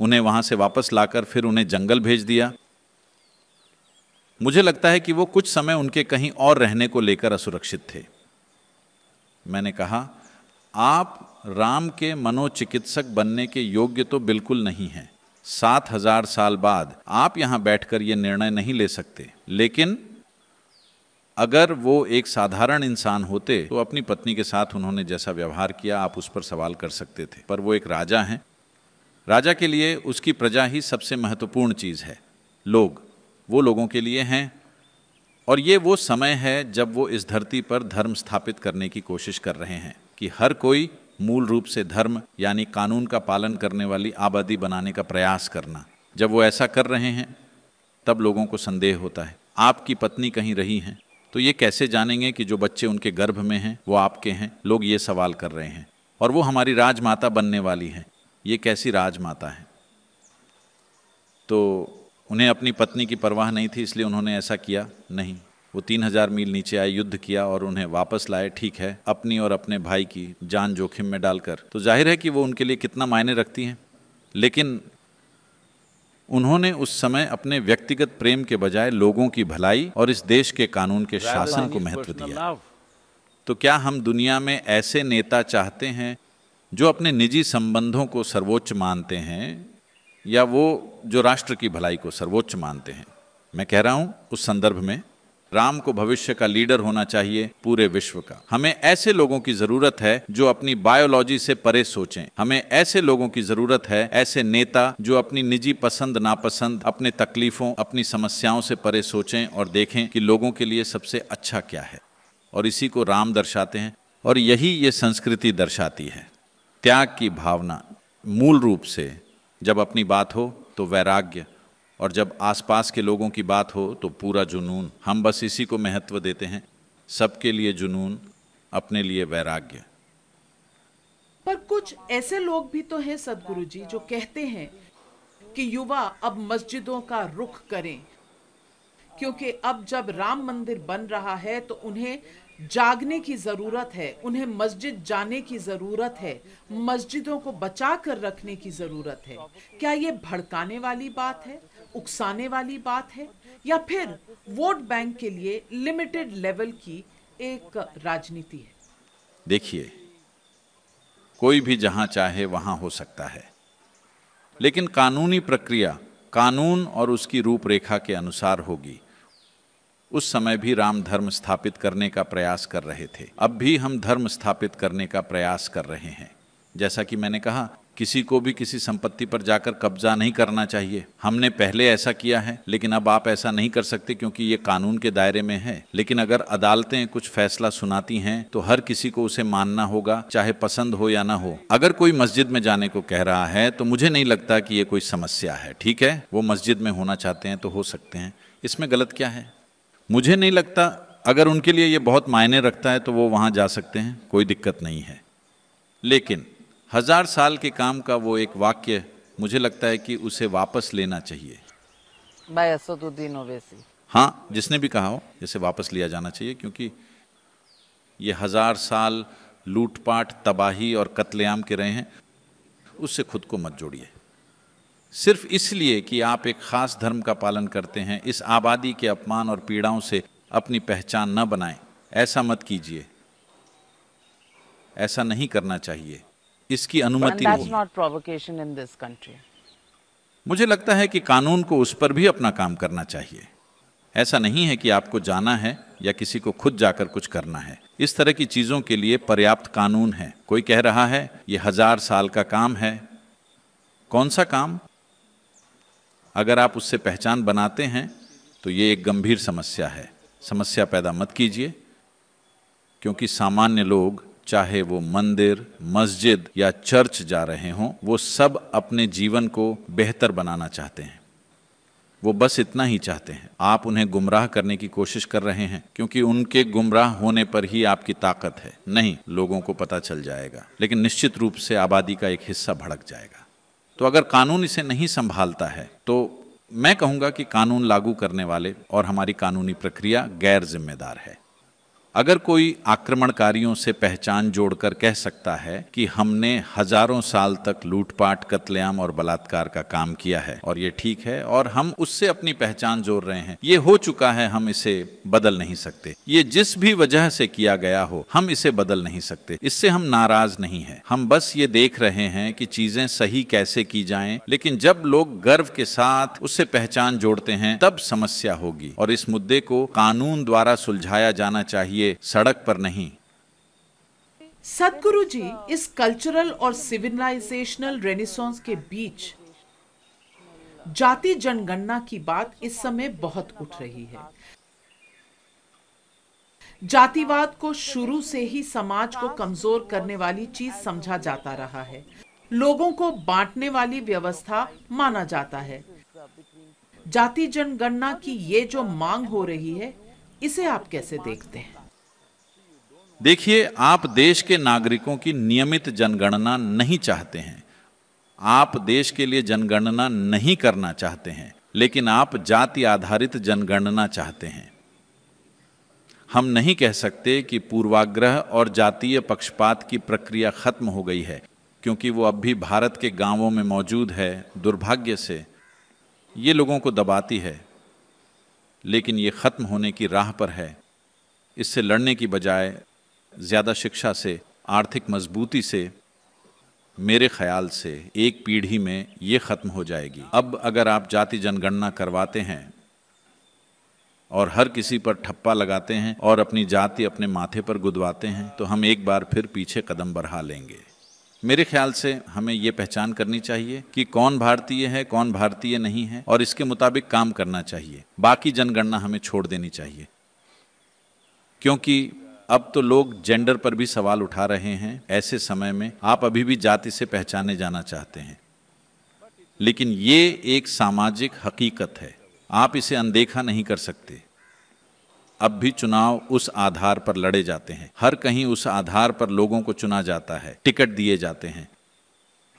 उन्हें वहां से वापस लाकर फिर उन्हें जंगल भेज दिया मुझे लगता है कि वो कुछ समय उनके कहीं और रहने को लेकर असुरक्षित थे मैंने कहा आप राम के मनोचिकित्सक बनने के योग्य तो बिल्कुल नहीं हैं सात हजार साल बाद आप यहाँ बैठकर ये निर्णय नहीं ले सकते लेकिन अगर वो एक साधारण इंसान होते तो अपनी पत्नी के साथ उन्होंने जैसा व्यवहार किया आप उस पर सवाल कर सकते थे पर वो एक राजा हैं राजा के लिए उसकी प्रजा ही सबसे महत्वपूर्ण चीज़ है लोग वो लोगों के लिए हैं और ये वो समय है जब वो इस धरती पर धर्म स्थापित करने की कोशिश कर रहे हैं कि हर कोई मूल रूप से धर्म यानी कानून का पालन करने वाली आबादी बनाने का प्रयास करना जब वो ऐसा कर रहे हैं तब लोगों को संदेह होता है आपकी पत्नी कहीं रही हैं तो ये कैसे जानेंगे कि जो बच्चे उनके गर्भ में हैं वो आपके हैं लोग ये सवाल कर रहे हैं और वो हमारी राजमाता बनने वाली हैं ये कैसी राजमाता है तो उन्हें अपनी पत्नी की परवाह नहीं थी इसलिए उन्होंने ऐसा किया नहीं वो तीन हजार मील नीचे आए युद्ध किया और उन्हें वापस लाए ठीक है अपनी और अपने भाई की जान जोखिम में डालकर तो जाहिर है कि वो उनके लिए कितना मायने रखती हैं लेकिन उन्होंने उस समय अपने व्यक्तिगत प्रेम के बजाय लोगों की भलाई और इस देश के कानून के शासन को महत्व दिया तो क्या हम दुनिया में ऐसे नेता चाहते हैं जो अपने निजी संबंधों को सर्वोच्च मानते हैं या वो जो राष्ट्र की भलाई को सर्वोच्च मानते हैं मैं कह रहा हूँ उस संदर्भ में राम को भविष्य का लीडर होना चाहिए पूरे विश्व का हमें ऐसे लोगों की जरूरत है जो अपनी बायोलॉजी से परे सोचें हमें ऐसे लोगों की जरूरत है ऐसे नेता जो अपनी निजी पसंद नापसंद अपने तकलीफों अपनी समस्याओं से परे सोचें और देखें कि लोगों के लिए सबसे अच्छा क्या है और इसी को राम दर्शाते हैं और यही ये संस्कृति दर्शाती है त्याग की भावना मूल रूप से जब अपनी बात हो तो वैराग्य और जब आसपास के लोगों की बात हो तो पूरा जुनून हम बस इसी को महत्व देते हैं सबके लिए जुनून अपने लिए वैराग्य पर कुछ ऐसे लोग भी तो हैं सदगुरु जी जो कहते हैं कि युवा अब मस्जिदों का रुख करें क्योंकि अब जब राम मंदिर बन रहा है तो उन्हें जागने की ज़रूरत है उन्हें मस्जिद जाने की ज़रूरत है मस्जिदों को बचा कर रखने की ज़रूरत है क्या ये भड़काने वाली बात है उकसाने वाली बात है या फिर वोट बैंक के लिए लिमिटेड लेवल की एक राजनीति है देखिए कोई भी जहां चाहे वहां हो सकता है लेकिन कानूनी प्रक्रिया कानून और उसकी रूपरेखा के अनुसार होगी उस समय भी राम धर्म स्थापित करने का प्रयास कर रहे थे अब भी हम धर्म स्थापित करने का प्रयास कर रहे हैं जैसा कि मैंने कहा किसी को भी किसी संपत्ति पर जाकर कब्जा नहीं करना चाहिए हमने पहले ऐसा किया है लेकिन अब आप ऐसा नहीं कर सकते क्योंकि ये कानून के दायरे में है लेकिन अगर अदालतें कुछ फैसला सुनाती हैं तो हर किसी को उसे मानना होगा चाहे पसंद हो या ना हो अगर कोई मस्जिद में जाने को कह रहा है तो मुझे नहीं लगता कि ये कोई समस्या है ठीक है वो मस्जिद में होना चाहते हैं तो हो सकते हैं इसमें गलत क्या है मुझे नहीं लगता अगर उनके लिए ये बहुत मायने रखता है तो वो वहाँ जा सकते हैं कोई दिक्कत नहीं है लेकिन हजार साल के काम का वो एक वाक्य मुझे लगता है कि उसे वापस लेना चाहिए असदुद्दीन ओवैसी हाँ जिसने भी कहा हो जैसे वापस लिया जाना चाहिए क्योंकि ये हजार साल लूटपाट तबाही और कत्लेआम के रहे हैं उससे खुद को मत जोड़िए सिर्फ इसलिए कि आप एक खास धर्म का पालन करते हैं इस आबादी के अपमान और पीड़ाओं से अपनी पहचान न बनाएं ऐसा मत कीजिए ऐसा नहीं करना चाहिए इसकी अनुमति मुझे लगता है कि कानून को उस पर भी अपना काम करना चाहिए ऐसा नहीं है कि आपको जाना है या किसी को खुद जाकर कुछ करना है इस तरह की चीज़ों के लिए पर्याप्त कानून है कोई कह रहा है ये हजार साल का काम है कौन सा काम अगर आप उससे पहचान बनाते हैं तो ये एक गंभीर समस्या है समस्या पैदा मत कीजिए क्योंकि सामान्य लोग चाहे वो मंदिर मस्जिद या चर्च जा रहे हों वो सब अपने जीवन को बेहतर बनाना चाहते हैं वो बस इतना ही चाहते हैं आप उन्हें गुमराह करने की कोशिश कर रहे हैं क्योंकि उनके गुमराह होने पर ही आपकी ताकत है नहीं लोगों को पता चल जाएगा लेकिन निश्चित रूप से आबादी का एक हिस्सा भड़क जाएगा तो अगर कानून इसे नहीं संभालता है तो मैं कहूँगा कि कानून लागू करने वाले और हमारी कानूनी प्रक्रिया गैर जिम्मेदार है अगर कोई आक्रमणकारियों से पहचान जोड़कर कह सकता है कि हमने हजारों साल तक लूटपाट कत्लेआम और बलात्कार का काम किया है और ये ठीक है और हम उससे अपनी पहचान जोड़ रहे हैं ये हो चुका है हम इसे बदल नहीं सकते ये जिस भी वजह से किया गया हो हम इसे बदल नहीं सकते इससे हम नाराज नहीं है हम बस ये देख रहे हैं कि चीजें सही कैसे की जाए लेकिन जब लोग गर्व के साथ उससे पहचान जोड़ते हैं तब समस्या होगी और इस मुद्दे को कानून द्वारा सुलझाया जाना चाहिए लिए सड़क पर नहीं सदगुरु जी इस कल्चरल और सिविलाइजेशनल रेनेसांस के बीच जाति जनगणना की बात इस समय बहुत उठ रही है जातिवाद को शुरू से ही समाज को कमजोर करने वाली चीज समझा जाता रहा है लोगों को बांटने वाली व्यवस्था माना जाता है जाति जनगणना की ये जो मांग हो रही है इसे आप कैसे देखते हैं देखिए आप देश के नागरिकों की नियमित जनगणना नहीं चाहते हैं आप देश के लिए जनगणना नहीं करना चाहते हैं लेकिन आप जाति आधारित जनगणना चाहते हैं हम नहीं कह सकते कि पूर्वाग्रह और जातीय पक्षपात की प्रक्रिया खत्म हो गई है क्योंकि वो अब भी भारत के गांवों में मौजूद है दुर्भाग्य से ये लोगों को दबाती है लेकिन ये ख़त्म होने की राह पर है इससे लड़ने की बजाय ज़्यादा शिक्षा से आर्थिक मजबूती से मेरे ख्याल से एक पीढ़ी में ये ख़त्म हो जाएगी अब अगर आप जाति जनगणना करवाते हैं और हर किसी पर ठप्पा लगाते हैं और अपनी जाति अपने माथे पर गुदवाते हैं तो हम एक बार फिर पीछे कदम बढ़ा लेंगे मेरे ख्याल से हमें ये पहचान करनी चाहिए कि कौन भारतीय है कौन भारतीय नहीं है और इसके मुताबिक काम करना चाहिए बाकी जनगणना हमें छोड़ देनी चाहिए क्योंकि अब तो लोग जेंडर पर भी सवाल उठा रहे हैं ऐसे समय में आप अभी भी जाति से पहचाने जाना चाहते हैं लेकिन ये एक सामाजिक हकीकत है आप इसे अनदेखा नहीं कर सकते अब भी चुनाव उस आधार पर लड़े जाते हैं हर कहीं उस आधार पर लोगों को चुना जाता है टिकट दिए जाते हैं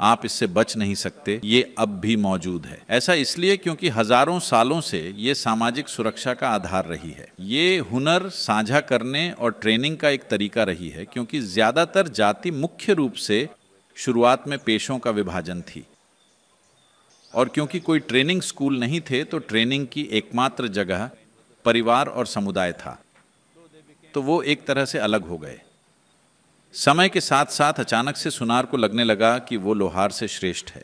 आप इससे बच नहीं सकते ये अब भी मौजूद है ऐसा इसलिए क्योंकि हजारों सालों से ये सामाजिक सुरक्षा का आधार रही है ये हुनर साझा करने और ट्रेनिंग का एक तरीका रही है क्योंकि ज्यादातर जाति मुख्य रूप से शुरुआत में पेशों का विभाजन थी और क्योंकि कोई ट्रेनिंग स्कूल नहीं थे तो ट्रेनिंग की एकमात्र जगह परिवार और समुदाय था तो वो एक तरह से अलग हो गए समय के साथ साथ अचानक से सुनार को लगने लगा कि वो लोहार से श्रेष्ठ है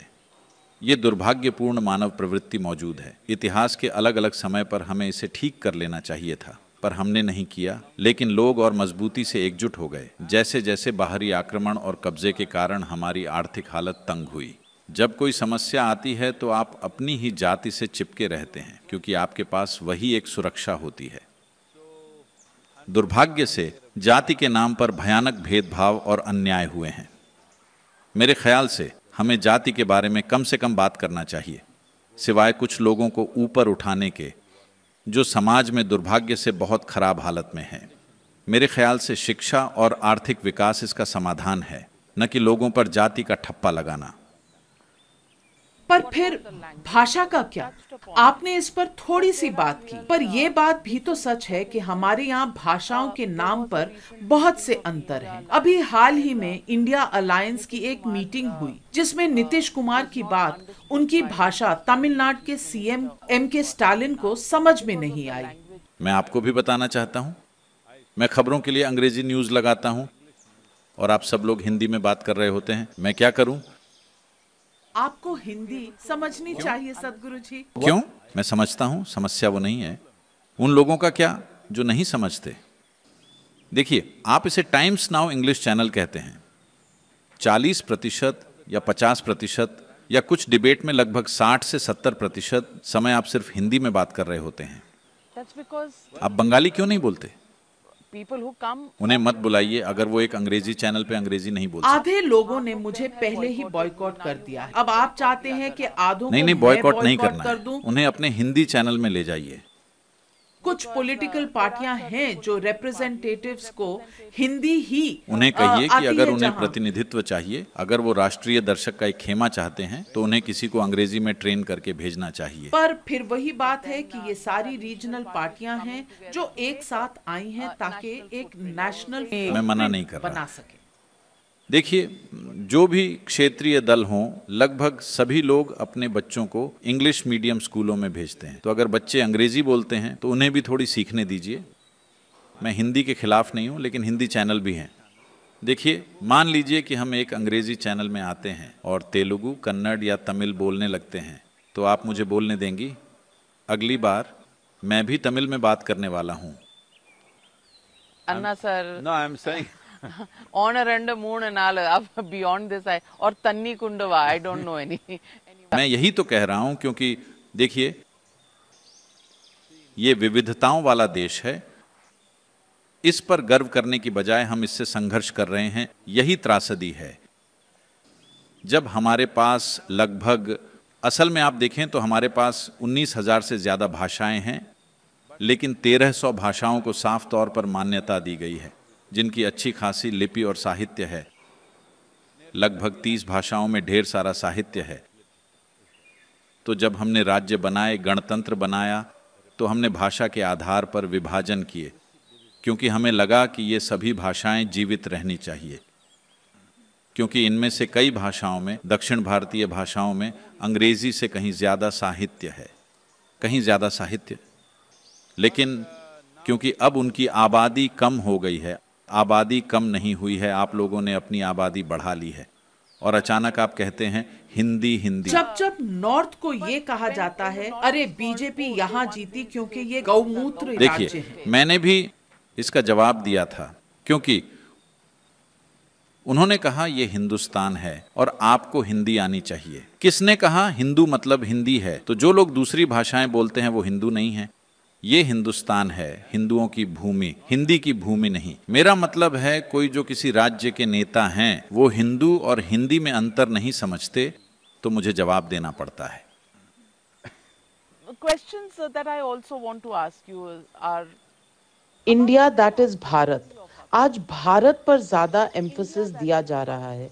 ये दुर्भाग्यपूर्ण मानव प्रवृत्ति मौजूद है इतिहास के अलग अलग समय पर हमें इसे ठीक कर लेना चाहिए था पर हमने नहीं किया लेकिन लोग और मजबूती से एकजुट हो गए जैसे जैसे बाहरी आक्रमण और कब्जे के कारण हमारी आर्थिक हालत तंग हुई जब कोई समस्या आती है तो आप अपनी ही जाति से चिपके रहते हैं क्योंकि आपके पास वही एक सुरक्षा होती है दुर्भाग्य से जाति के नाम पर भयानक भेदभाव और अन्याय हुए हैं मेरे ख्याल से हमें जाति के बारे में कम से कम बात करना चाहिए सिवाय कुछ लोगों को ऊपर उठाने के जो समाज में दुर्भाग्य से बहुत खराब हालत में हैं मेरे ख्याल से शिक्षा और आर्थिक विकास इसका समाधान है न कि लोगों पर जाति का ठप्पा लगाना पर फिर भाषा का क्या आपने इस पर थोड़ी सी बात की पर यह बात भी तो सच है कि हमारे यहाँ भाषाओं के नाम पर बहुत से अंतर हैं। अभी हाल ही में इंडिया अलायंस की एक मीटिंग हुई जिसमें नीतीश कुमार की बात उनकी भाषा तमिलनाडु के सीएम एम के स्टालिन को समझ में नहीं आई मैं आपको भी बताना चाहता हूँ मैं खबरों के लिए अंग्रेजी न्यूज लगाता हूँ और आप सब लोग हिंदी में बात कर रहे होते हैं मैं क्या करूँ आपको हिंदी समझनी चाहिए सदगुरु जी क्यों मैं समझता हूँ समस्या वो नहीं है उन लोगों का क्या जो नहीं समझते देखिए आप इसे टाइम्स नाउ इंग्लिश चैनल कहते हैं 40 प्रतिशत या 50 प्रतिशत या कुछ डिबेट में लगभग 60 से 70 प्रतिशत समय आप सिर्फ हिंदी में बात कर रहे होते हैं आप बंगाली क्यों नहीं बोलते उन्हें मत बुलाइए अगर वो एक अंग्रेजी चैनल पे अंग्रेजी नहीं बोलते आधे लोगों ने मुझे पहले ही बॉयकॉट कर दिया अब आप चाहते हैं कि आधो नहीं नहीं बॉयकॉट नहीं करना कर दूं? उन्हें अपने हिंदी चैनल में ले जाइए कुछ पॉलिटिकल पार्टियां हैं जो रिप्रेजेंटेटिव्स को हिंदी ही उन्हें कहिए कि अगर उन्हें प्रतिनिधित्व चाहिए अगर वो राष्ट्रीय दर्शक का एक खेमा चाहते हैं तो उन्हें किसी को अंग्रेजी में ट्रेन करके भेजना चाहिए पर फिर वही बात है कि ये सारी रीजनल पार्टियां हैं जो एक साथ आई हैं ताकि एक नेशनल मैं मना नहीं कर बना सके देखिए जो भी क्षेत्रीय दल हों लगभग सभी लोग अपने बच्चों को इंग्लिश मीडियम स्कूलों में भेजते हैं तो अगर बच्चे अंग्रेजी बोलते हैं तो उन्हें भी थोड़ी सीखने दीजिए मैं हिंदी के खिलाफ नहीं हूँ लेकिन हिंदी चैनल भी हैं देखिए मान लीजिए कि हम एक अंग्रेजी चैनल में आते हैं और तेलुगु कन्नड़ या तमिल बोलने लगते हैं तो आप मुझे बोलने देंगी अगली बार मैं भी तमिल में बात करने वाला हूँ Anna sir no I am saying मैं यही तो कह रहा हूं क्योंकि देखिए ये विविधताओं वाला देश है इस पर गर्व करने की बजाय हम इससे संघर्ष कर रहे हैं यही त्रासदी है जब हमारे पास लगभग असल में आप देखें तो हमारे पास उन्नीस हज़ार से ज़्यादा भाषाएं हैं लेकिन तेरह सौ भाषाओं को साफ तौर पर मान्यता दी गई है जिनकी अच्छी खासी लिपि और साहित्य है लगभग तीस भाषाओं में ढेर सारा साहित्य है तो जब हमने राज्य बनाए गणतंत्र बनाया तो हमने भाषा के आधार पर विभाजन किए क्योंकि हमें लगा कि ये सभी भाषाएं जीवित रहनी चाहिए क्योंकि इनमें से कई भाषाओं में दक्षिण भारतीय भाषाओं में अंग्रेजी से कहीं ज़्यादा साहित्य है कहीं ज़्यादा साहित्य लेकिन क्योंकि अब उनकी आबादी कम हो गई है आबादी कम नहीं हुई है आप लोगों ने अपनी आबादी बढ़ा ली है और अचानक आप कहते हैं हिंदी हिंदी जब जब नॉर्थ को ये कहा जाता है अरे बीजेपी यहाँ जीती क्योंकि ये गौमूत्र देखिए मैंने भी इसका जवाब दिया था क्योंकि उन्होंने कहा ये हिंदुस्तान है और आपको हिंदी आनी चाहिए किसने कहा हिंदू मतलब हिंदी है तो जो लोग दूसरी भाषाएं बोलते हैं वो हिंदू नहीं है ये हिंदुस्तान है हिंदुओं की भूमि हिंदी की भूमि नहीं मेरा मतलब है कोई जो किसी राज्य के नेता हैं वो हिंदू और हिंदी में अंतर नहीं समझते तो मुझे जवाब देना पड़ता है इंडिया दैट इज भारत आज भारत पर ज्यादा एम्फोसिस दिया जा रहा है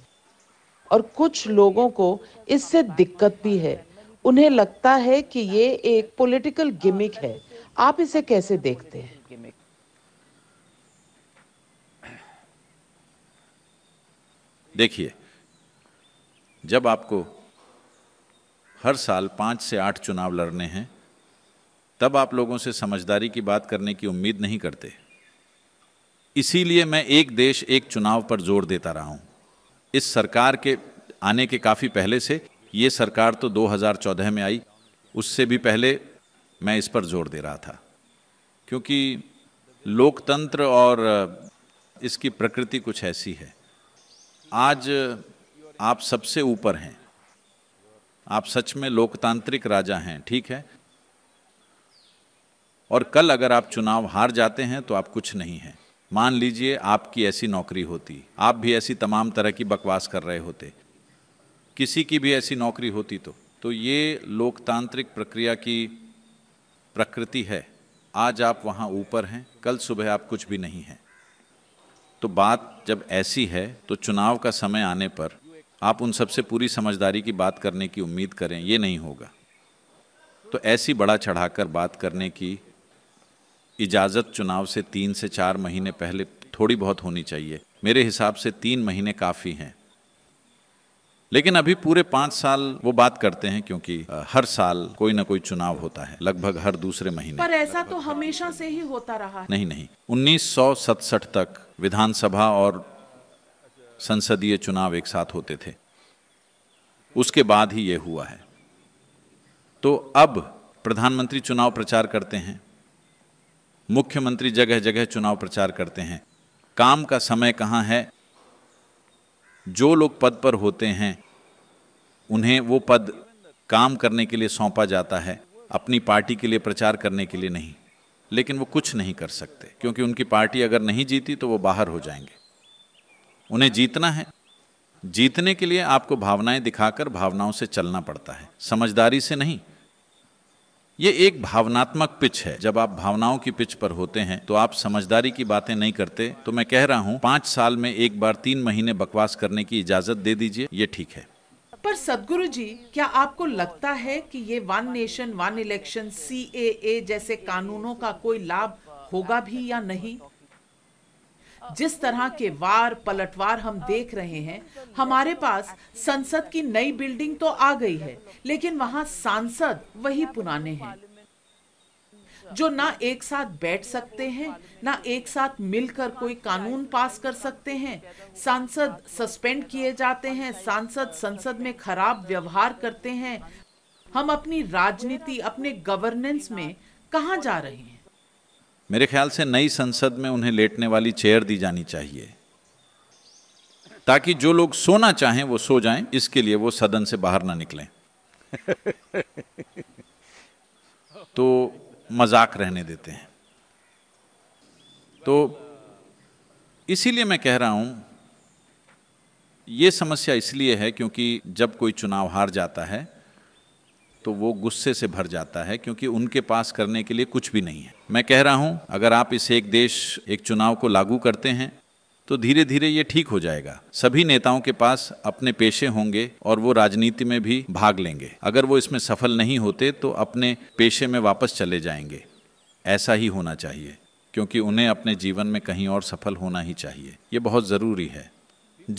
और कुछ लोगों को इससे दिक्कत भी है उन्हें लगता है कि ये एक पॉलिटिकल गिमिक है आप इसे कैसे देखते हैं देखिए जब आपको हर साल पाँच से आठ चुनाव लड़ने हैं तब आप लोगों से समझदारी की बात करने की उम्मीद नहीं करते इसीलिए मैं एक देश एक चुनाव पर जोर देता रहा हूँ इस सरकार के आने के काफ़ी पहले से ये सरकार तो 2014 में आई उससे भी पहले मैं इस पर जोर दे रहा था क्योंकि लोकतंत्र और इसकी प्रकृति कुछ ऐसी है आज आप सबसे ऊपर हैं आप सच में लोकतांत्रिक राजा हैं ठीक है और कल अगर आप चुनाव हार जाते हैं तो आप कुछ नहीं हैं मान लीजिए आपकी ऐसी नौकरी होती आप भी ऐसी तमाम तरह की बकवास कर रहे होते किसी की भी ऐसी नौकरी होती तो तो ये लोकतांत्रिक प्रक्रिया की प्रकृति है आज आप वहाँ ऊपर हैं कल सुबह आप कुछ भी नहीं हैं तो बात जब ऐसी है तो चुनाव का समय आने पर आप उन सबसे पूरी समझदारी की बात करने की उम्मीद करें ये नहीं होगा तो ऐसी बड़ा चढ़ाकर बात करने की इजाज़त चुनाव से तीन से चार महीने पहले थोड़ी बहुत होनी चाहिए मेरे हिसाब से तीन महीने काफ़ी हैं लेकिन अभी पूरे पांच साल वो बात करते हैं क्योंकि हर साल कोई ना कोई चुनाव होता है लगभग हर दूसरे महीने पर ऐसा तो हमेशा से ही होता रहा नहीं नहीं उन्नीस तक विधानसभा और संसदीय चुनाव एक साथ होते थे उसके बाद ही ये हुआ है तो अब प्रधानमंत्री चुनाव प्रचार करते हैं मुख्यमंत्री जगह जगह चुनाव प्रचार करते हैं काम का समय कहाँ है जो लोग पद पर होते हैं उन्हें वो पद काम करने के लिए सौंपा जाता है अपनी पार्टी के लिए प्रचार करने के लिए नहीं लेकिन वो कुछ नहीं कर सकते क्योंकि उनकी पार्टी अगर नहीं जीती तो वो बाहर हो जाएंगे उन्हें जीतना है जीतने के लिए आपको भावनाएं दिखाकर भावनाओं से चलना पड़ता है समझदारी से नहीं ये एक भावनात्मक पिच है जब आप भावनाओं की पिच पर होते हैं तो आप समझदारी की बातें नहीं करते तो मैं कह रहा हूँ पाँच साल में एक बार तीन महीने बकवास करने की इजाजत दे दीजिए ये ठीक है पर सदगुरु जी क्या आपको लगता है कि ये वन नेशन वन इलेक्शन सी जैसे कानूनों का कोई लाभ होगा भी या नहीं जिस तरह के वार पलटवार हम देख रहे हैं हमारे पास संसद की नई बिल्डिंग तो आ गई है लेकिन वहां सांसद वही पुराने हैं जो ना एक साथ बैठ सकते हैं ना एक साथ मिलकर कोई कानून पास कर सकते हैं सांसद सस्पेंड किए जाते हैं सांसद संसद में खराब व्यवहार करते हैं हम अपनी राजनीति अपने गवर्नेंस में कहा जा रहे हैं मेरे ख्याल से नई संसद में उन्हें लेटने वाली चेयर दी जानी चाहिए ताकि जो लोग सोना चाहें वो सो जाएं इसके लिए वो सदन से बाहर ना निकलें तो मजाक रहने देते हैं तो इसीलिए मैं कह रहा हूं ये समस्या इसलिए है क्योंकि जब कोई चुनाव हार जाता है तो वो गुस्से से भर जाता है क्योंकि उनके पास करने के लिए कुछ भी नहीं है मैं कह रहा हूं अगर आप इस एक देश एक चुनाव को लागू करते हैं तो धीरे धीरे ये ठीक हो जाएगा सभी नेताओं के पास अपने पेशे होंगे और वो राजनीति में भी भाग लेंगे अगर वो इसमें सफल नहीं होते तो अपने पेशे में वापस चले जाएंगे ऐसा ही होना चाहिए क्योंकि उन्हें अपने जीवन में कहीं और सफल होना ही चाहिए ये बहुत ज़रूरी है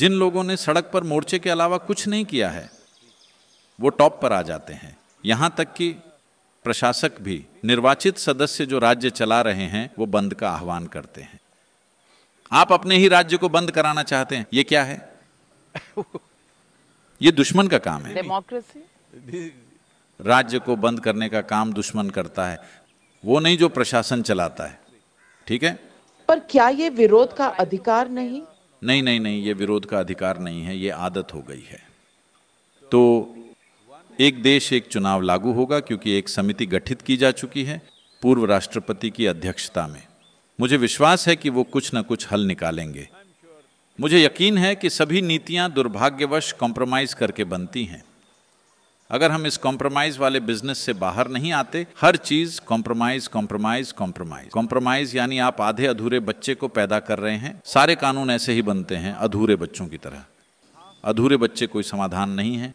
जिन लोगों ने सड़क पर मोर्चे के अलावा कुछ नहीं किया है वो टॉप पर आ जाते हैं यहाँ तक कि प्रशासक भी निर्वाचित सदस्य जो राज्य चला रहे हैं वो बंद का आह्वान करते हैं आप अपने ही राज्य को बंद कराना चाहते हैं ये क्या है ये दुश्मन का काम है डेमोक्रेसी राज्य को बंद करने का काम दुश्मन करता है वो नहीं जो प्रशासन चलाता है ठीक है पर क्या ये विरोध का अधिकार नहीं नहीं नहीं नहीं ये विरोध का अधिकार नहीं है ये आदत हो गई है तो एक देश एक चुनाव लागू होगा क्योंकि एक समिति गठित की जा चुकी है पूर्व राष्ट्रपति की अध्यक्षता में मुझे विश्वास है कि वो कुछ न कुछ हल निकालेंगे मुझे यकीन है कि सभी नीतियां दुर्भाग्यवश कॉम्प्रोमाइज़ करके बनती हैं अगर हम इस कॉम्प्रोमाइज़ वाले बिजनेस से बाहर नहीं आते हर चीज़ कॉम्प्रोमाइज़ कॉम्प्रोमाइज़ कॉम्प्रोमाइज़ कॉम्प्रोमाइज़ यानी आप आधे अधूरे बच्चे को पैदा कर रहे हैं सारे कानून ऐसे ही बनते हैं अधूरे बच्चों की तरह अधूरे बच्चे कोई समाधान नहीं है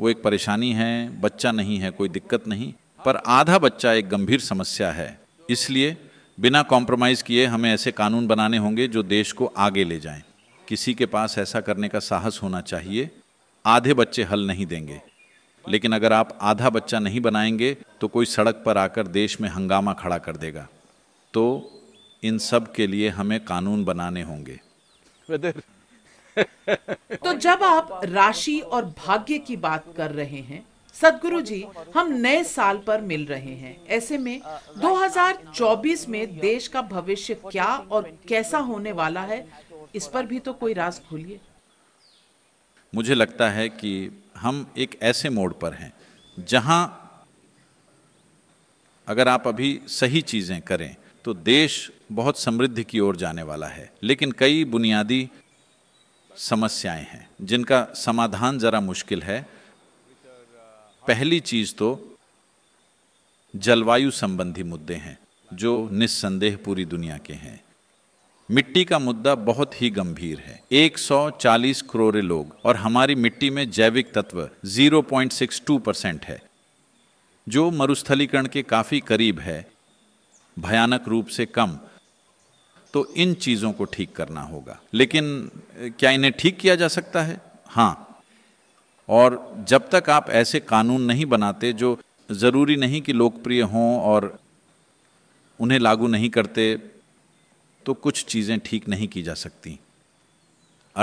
वो एक परेशानी है बच्चा नहीं है कोई दिक्कत नहीं पर आधा बच्चा एक गंभीर समस्या है इसलिए बिना कॉम्प्रोमाइज़ किए हमें ऐसे कानून बनाने होंगे जो देश को आगे ले जाएं। किसी के पास ऐसा करने का साहस होना चाहिए आधे बच्चे हल नहीं देंगे लेकिन अगर आप आधा बच्चा नहीं बनाएंगे तो कोई सड़क पर आकर देश में हंगामा खड़ा कर देगा तो इन सब के लिए हमें कानून बनाने होंगे तो जब आप राशि और भाग्य की बात कर रहे हैं सदगुरु जी हम नए साल पर मिल रहे हैं ऐसे में 2024 में देश का भविष्य क्या और कैसा होने वाला है इस पर भी तो कोई राज खोलिए मुझे लगता है कि हम एक ऐसे मोड़ पर हैं जहां अगर आप अभी सही चीजें करें तो देश बहुत समृद्धि की ओर जाने वाला है लेकिन कई बुनियादी समस्याएं हैं जिनका समाधान ज़रा मुश्किल है पहली चीज़ तो जलवायु संबंधी मुद्दे हैं जो निस्संदेह पूरी दुनिया के हैं मिट्टी का मुद्दा बहुत ही गंभीर है 140 करोड़ लोग और हमारी मिट्टी में जैविक तत्व 0.62 परसेंट है जो मरुस्थलीकरण के काफ़ी करीब है भयानक रूप से कम तो इन चीज़ों को ठीक करना होगा लेकिन क्या इन्हें ठीक किया जा सकता है हाँ और जब तक आप ऐसे कानून नहीं बनाते जो ज़रूरी नहीं कि लोकप्रिय हों और उन्हें लागू नहीं करते तो कुछ चीज़ें ठीक नहीं की जा सकती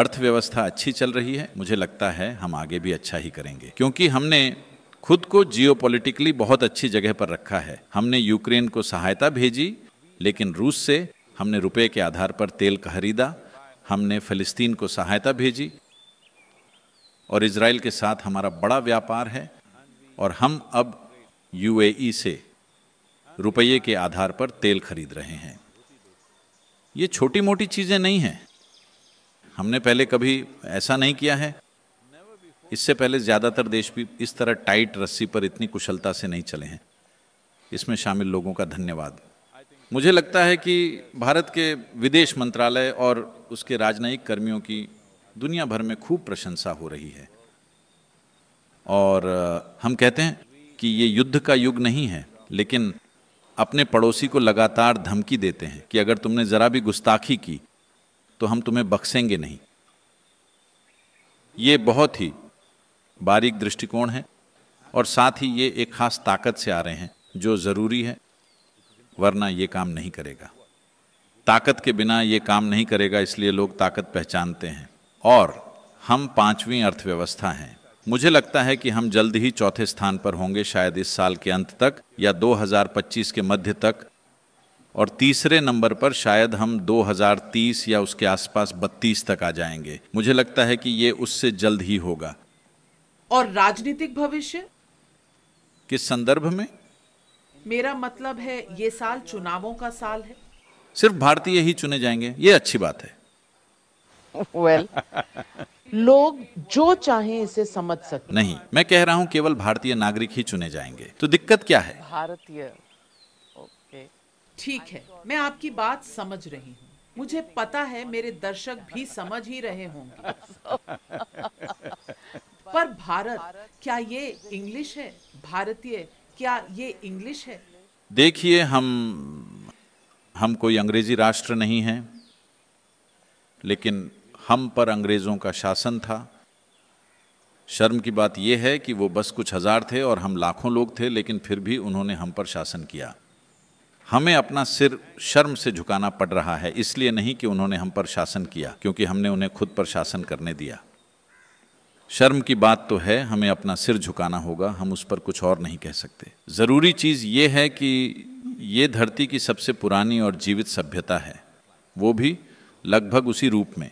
अर्थव्यवस्था अच्छी चल रही है मुझे लगता है हम आगे भी अच्छा ही करेंगे क्योंकि हमने खुद को जियो बहुत अच्छी जगह पर रखा है हमने यूक्रेन को सहायता भेजी लेकिन रूस से हमने रुपए के आधार पर तेल खरीदा हमने फ़लस्तीन को सहायता भेजी और इसराइल के साथ हमारा बड़ा व्यापार है और हम अब यूएई से रुपये के आधार पर तेल खरीद रहे हैं ये छोटी मोटी चीज़ें नहीं हैं हमने पहले कभी ऐसा नहीं किया है इससे पहले ज़्यादातर देश भी इस तरह टाइट रस्सी पर इतनी कुशलता से नहीं चले हैं इसमें शामिल लोगों का धन्यवाद मुझे लगता है कि भारत के विदेश मंत्रालय और उसके राजनयिक कर्मियों की दुनिया भर में खूब प्रशंसा हो रही है और हम कहते हैं कि ये युद्ध का युग नहीं है लेकिन अपने पड़ोसी को लगातार धमकी देते हैं कि अगर तुमने ज़रा भी गुस्ताखी की तो हम तुम्हें बख्सेंगे नहीं ये बहुत ही बारीक दृष्टिकोण है और साथ ही ये एक खास ताकत से आ रहे हैं जो ज़रूरी है वरना ये काम नहीं करेगा ताकत के बिना ये काम नहीं करेगा इसलिए लोग ताकत पहचानते हैं और हम पांचवी अर्थव्यवस्था हैं मुझे लगता है कि हम जल्द ही चौथे स्थान पर होंगे शायद इस साल के अंत तक या 2025 के मध्य तक और तीसरे नंबर पर शायद हम 2030 या उसके आसपास 32 तक आ जाएंगे मुझे लगता है कि ये उससे जल्द ही होगा और राजनीतिक भविष्य किस संदर्भ में मेरा मतलब है ये साल चुनावों का साल है सिर्फ भारतीय ही चुने जाएंगे ये अच्छी बात है वेल well, लोग जो चाहें इसे समझ सकते नहीं मैं कह रहा हूँ केवल भारतीय नागरिक ही चुने जाएंगे तो दिक्कत क्या है भारतीय ठीक है मैं आपकी बात समझ रही हूँ मुझे पता है मेरे दर्शक भी समझ ही रहे होंगे पर भारत क्या ये इंग्लिश है भारतीय क्या ये इंग्लिश है देखिए हम हम कोई अंग्रेजी राष्ट्र नहीं है लेकिन हम पर अंग्रेज़ों का शासन था शर्म की बात यह है कि वो बस कुछ हज़ार थे और हम लाखों लोग थे लेकिन फिर भी उन्होंने हम पर शासन किया हमें अपना सिर शर्म से झुकाना पड़ रहा है इसलिए नहीं कि उन्होंने हम पर शासन किया क्योंकि हमने उन्हें खुद पर शासन करने दिया शर्म की बात तो है हमें अपना सिर झुकाना होगा हम उस पर कुछ और नहीं कह सकते ज़रूरी चीज़ ये है कि ये धरती की सबसे पुरानी और जीवित सभ्यता है वो भी लगभग उसी रूप में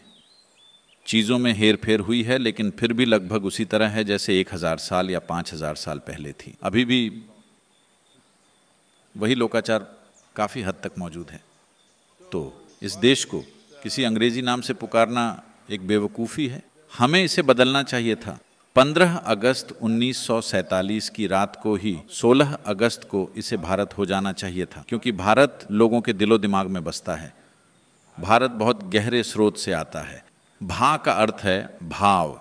चीज़ों में हेर फेर हुई है लेकिन फिर भी लगभग उसी तरह है जैसे एक हज़ार साल या पाँच हज़ार साल पहले थी अभी भी वही लोकाचार काफ़ी हद तक मौजूद है तो इस देश को किसी अंग्रेजी नाम से पुकारना एक बेवकूफ़ी है हमें इसे बदलना चाहिए था 15 अगस्त 1947 की रात को ही 16 अगस्त को इसे भारत हो जाना चाहिए था क्योंकि भारत लोगों के दिलो दिमाग में बसता है भारत बहुत गहरे स्रोत से आता है भा का अर्थ है भाव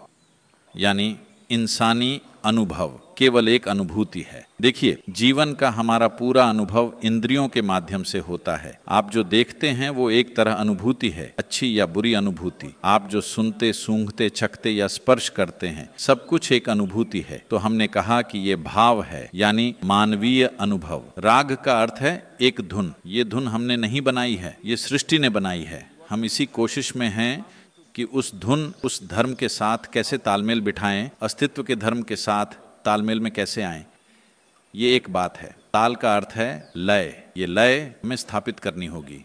यानी इंसानी अनुभव केवल एक अनुभूति है देखिए जीवन का हमारा पूरा अनुभव इंद्रियों के माध्यम से होता है आप जो देखते हैं वो एक तरह अनुभूति है अच्छी या बुरी अनुभूति आप जो सुनते सूंघते छकते या स्पर्श करते हैं सब कुछ एक अनुभूति है तो हमने कहा कि ये भाव है यानी मानवीय अनुभव राग का अर्थ है एक धुन ये धुन हमने नहीं बनाई है ये सृष्टि ने बनाई है हम इसी कोशिश में हैं कि उस धुन उस धर्म के साथ कैसे तालमेल बिठाएं अस्तित्व के धर्म के साथ तालमेल में कैसे आए ये एक बात है ताल का अर्थ है लय ये लय में स्थापित करनी होगी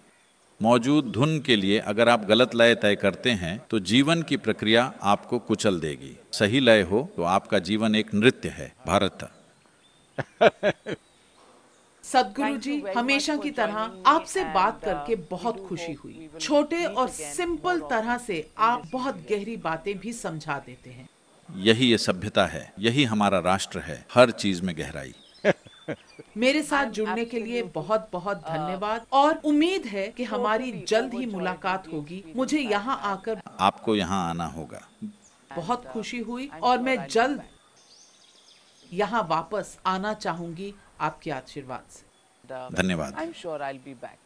मौजूद धुन के लिए अगर आप गलत लय तय करते हैं तो जीवन की प्रक्रिया आपको कुचल देगी सही लय हो तो आपका जीवन एक नृत्य है भारत सदगुरु जी हमेशा की तरह आपसे बात uh, करके बहुत खुशी हुई छोटे और सिंपल तरह से आप बहुत गहरी बातें भी समझा देते हैं यही ये सभ्यता है यही हमारा राष्ट्र है हर चीज में गहराई मेरे साथ जुड़ने के लिए बहुत बहुत धन्यवाद और उम्मीद है कि हमारी जल्द ही मुलाकात होगी मुझे यहाँ आकर आपको यहाँ आना होगा बहुत खुशी हुई और मैं जल्द यहाँ वापस आना चाहूंगी आपके आशीर्वाद से धन्यवाद I am sure I be back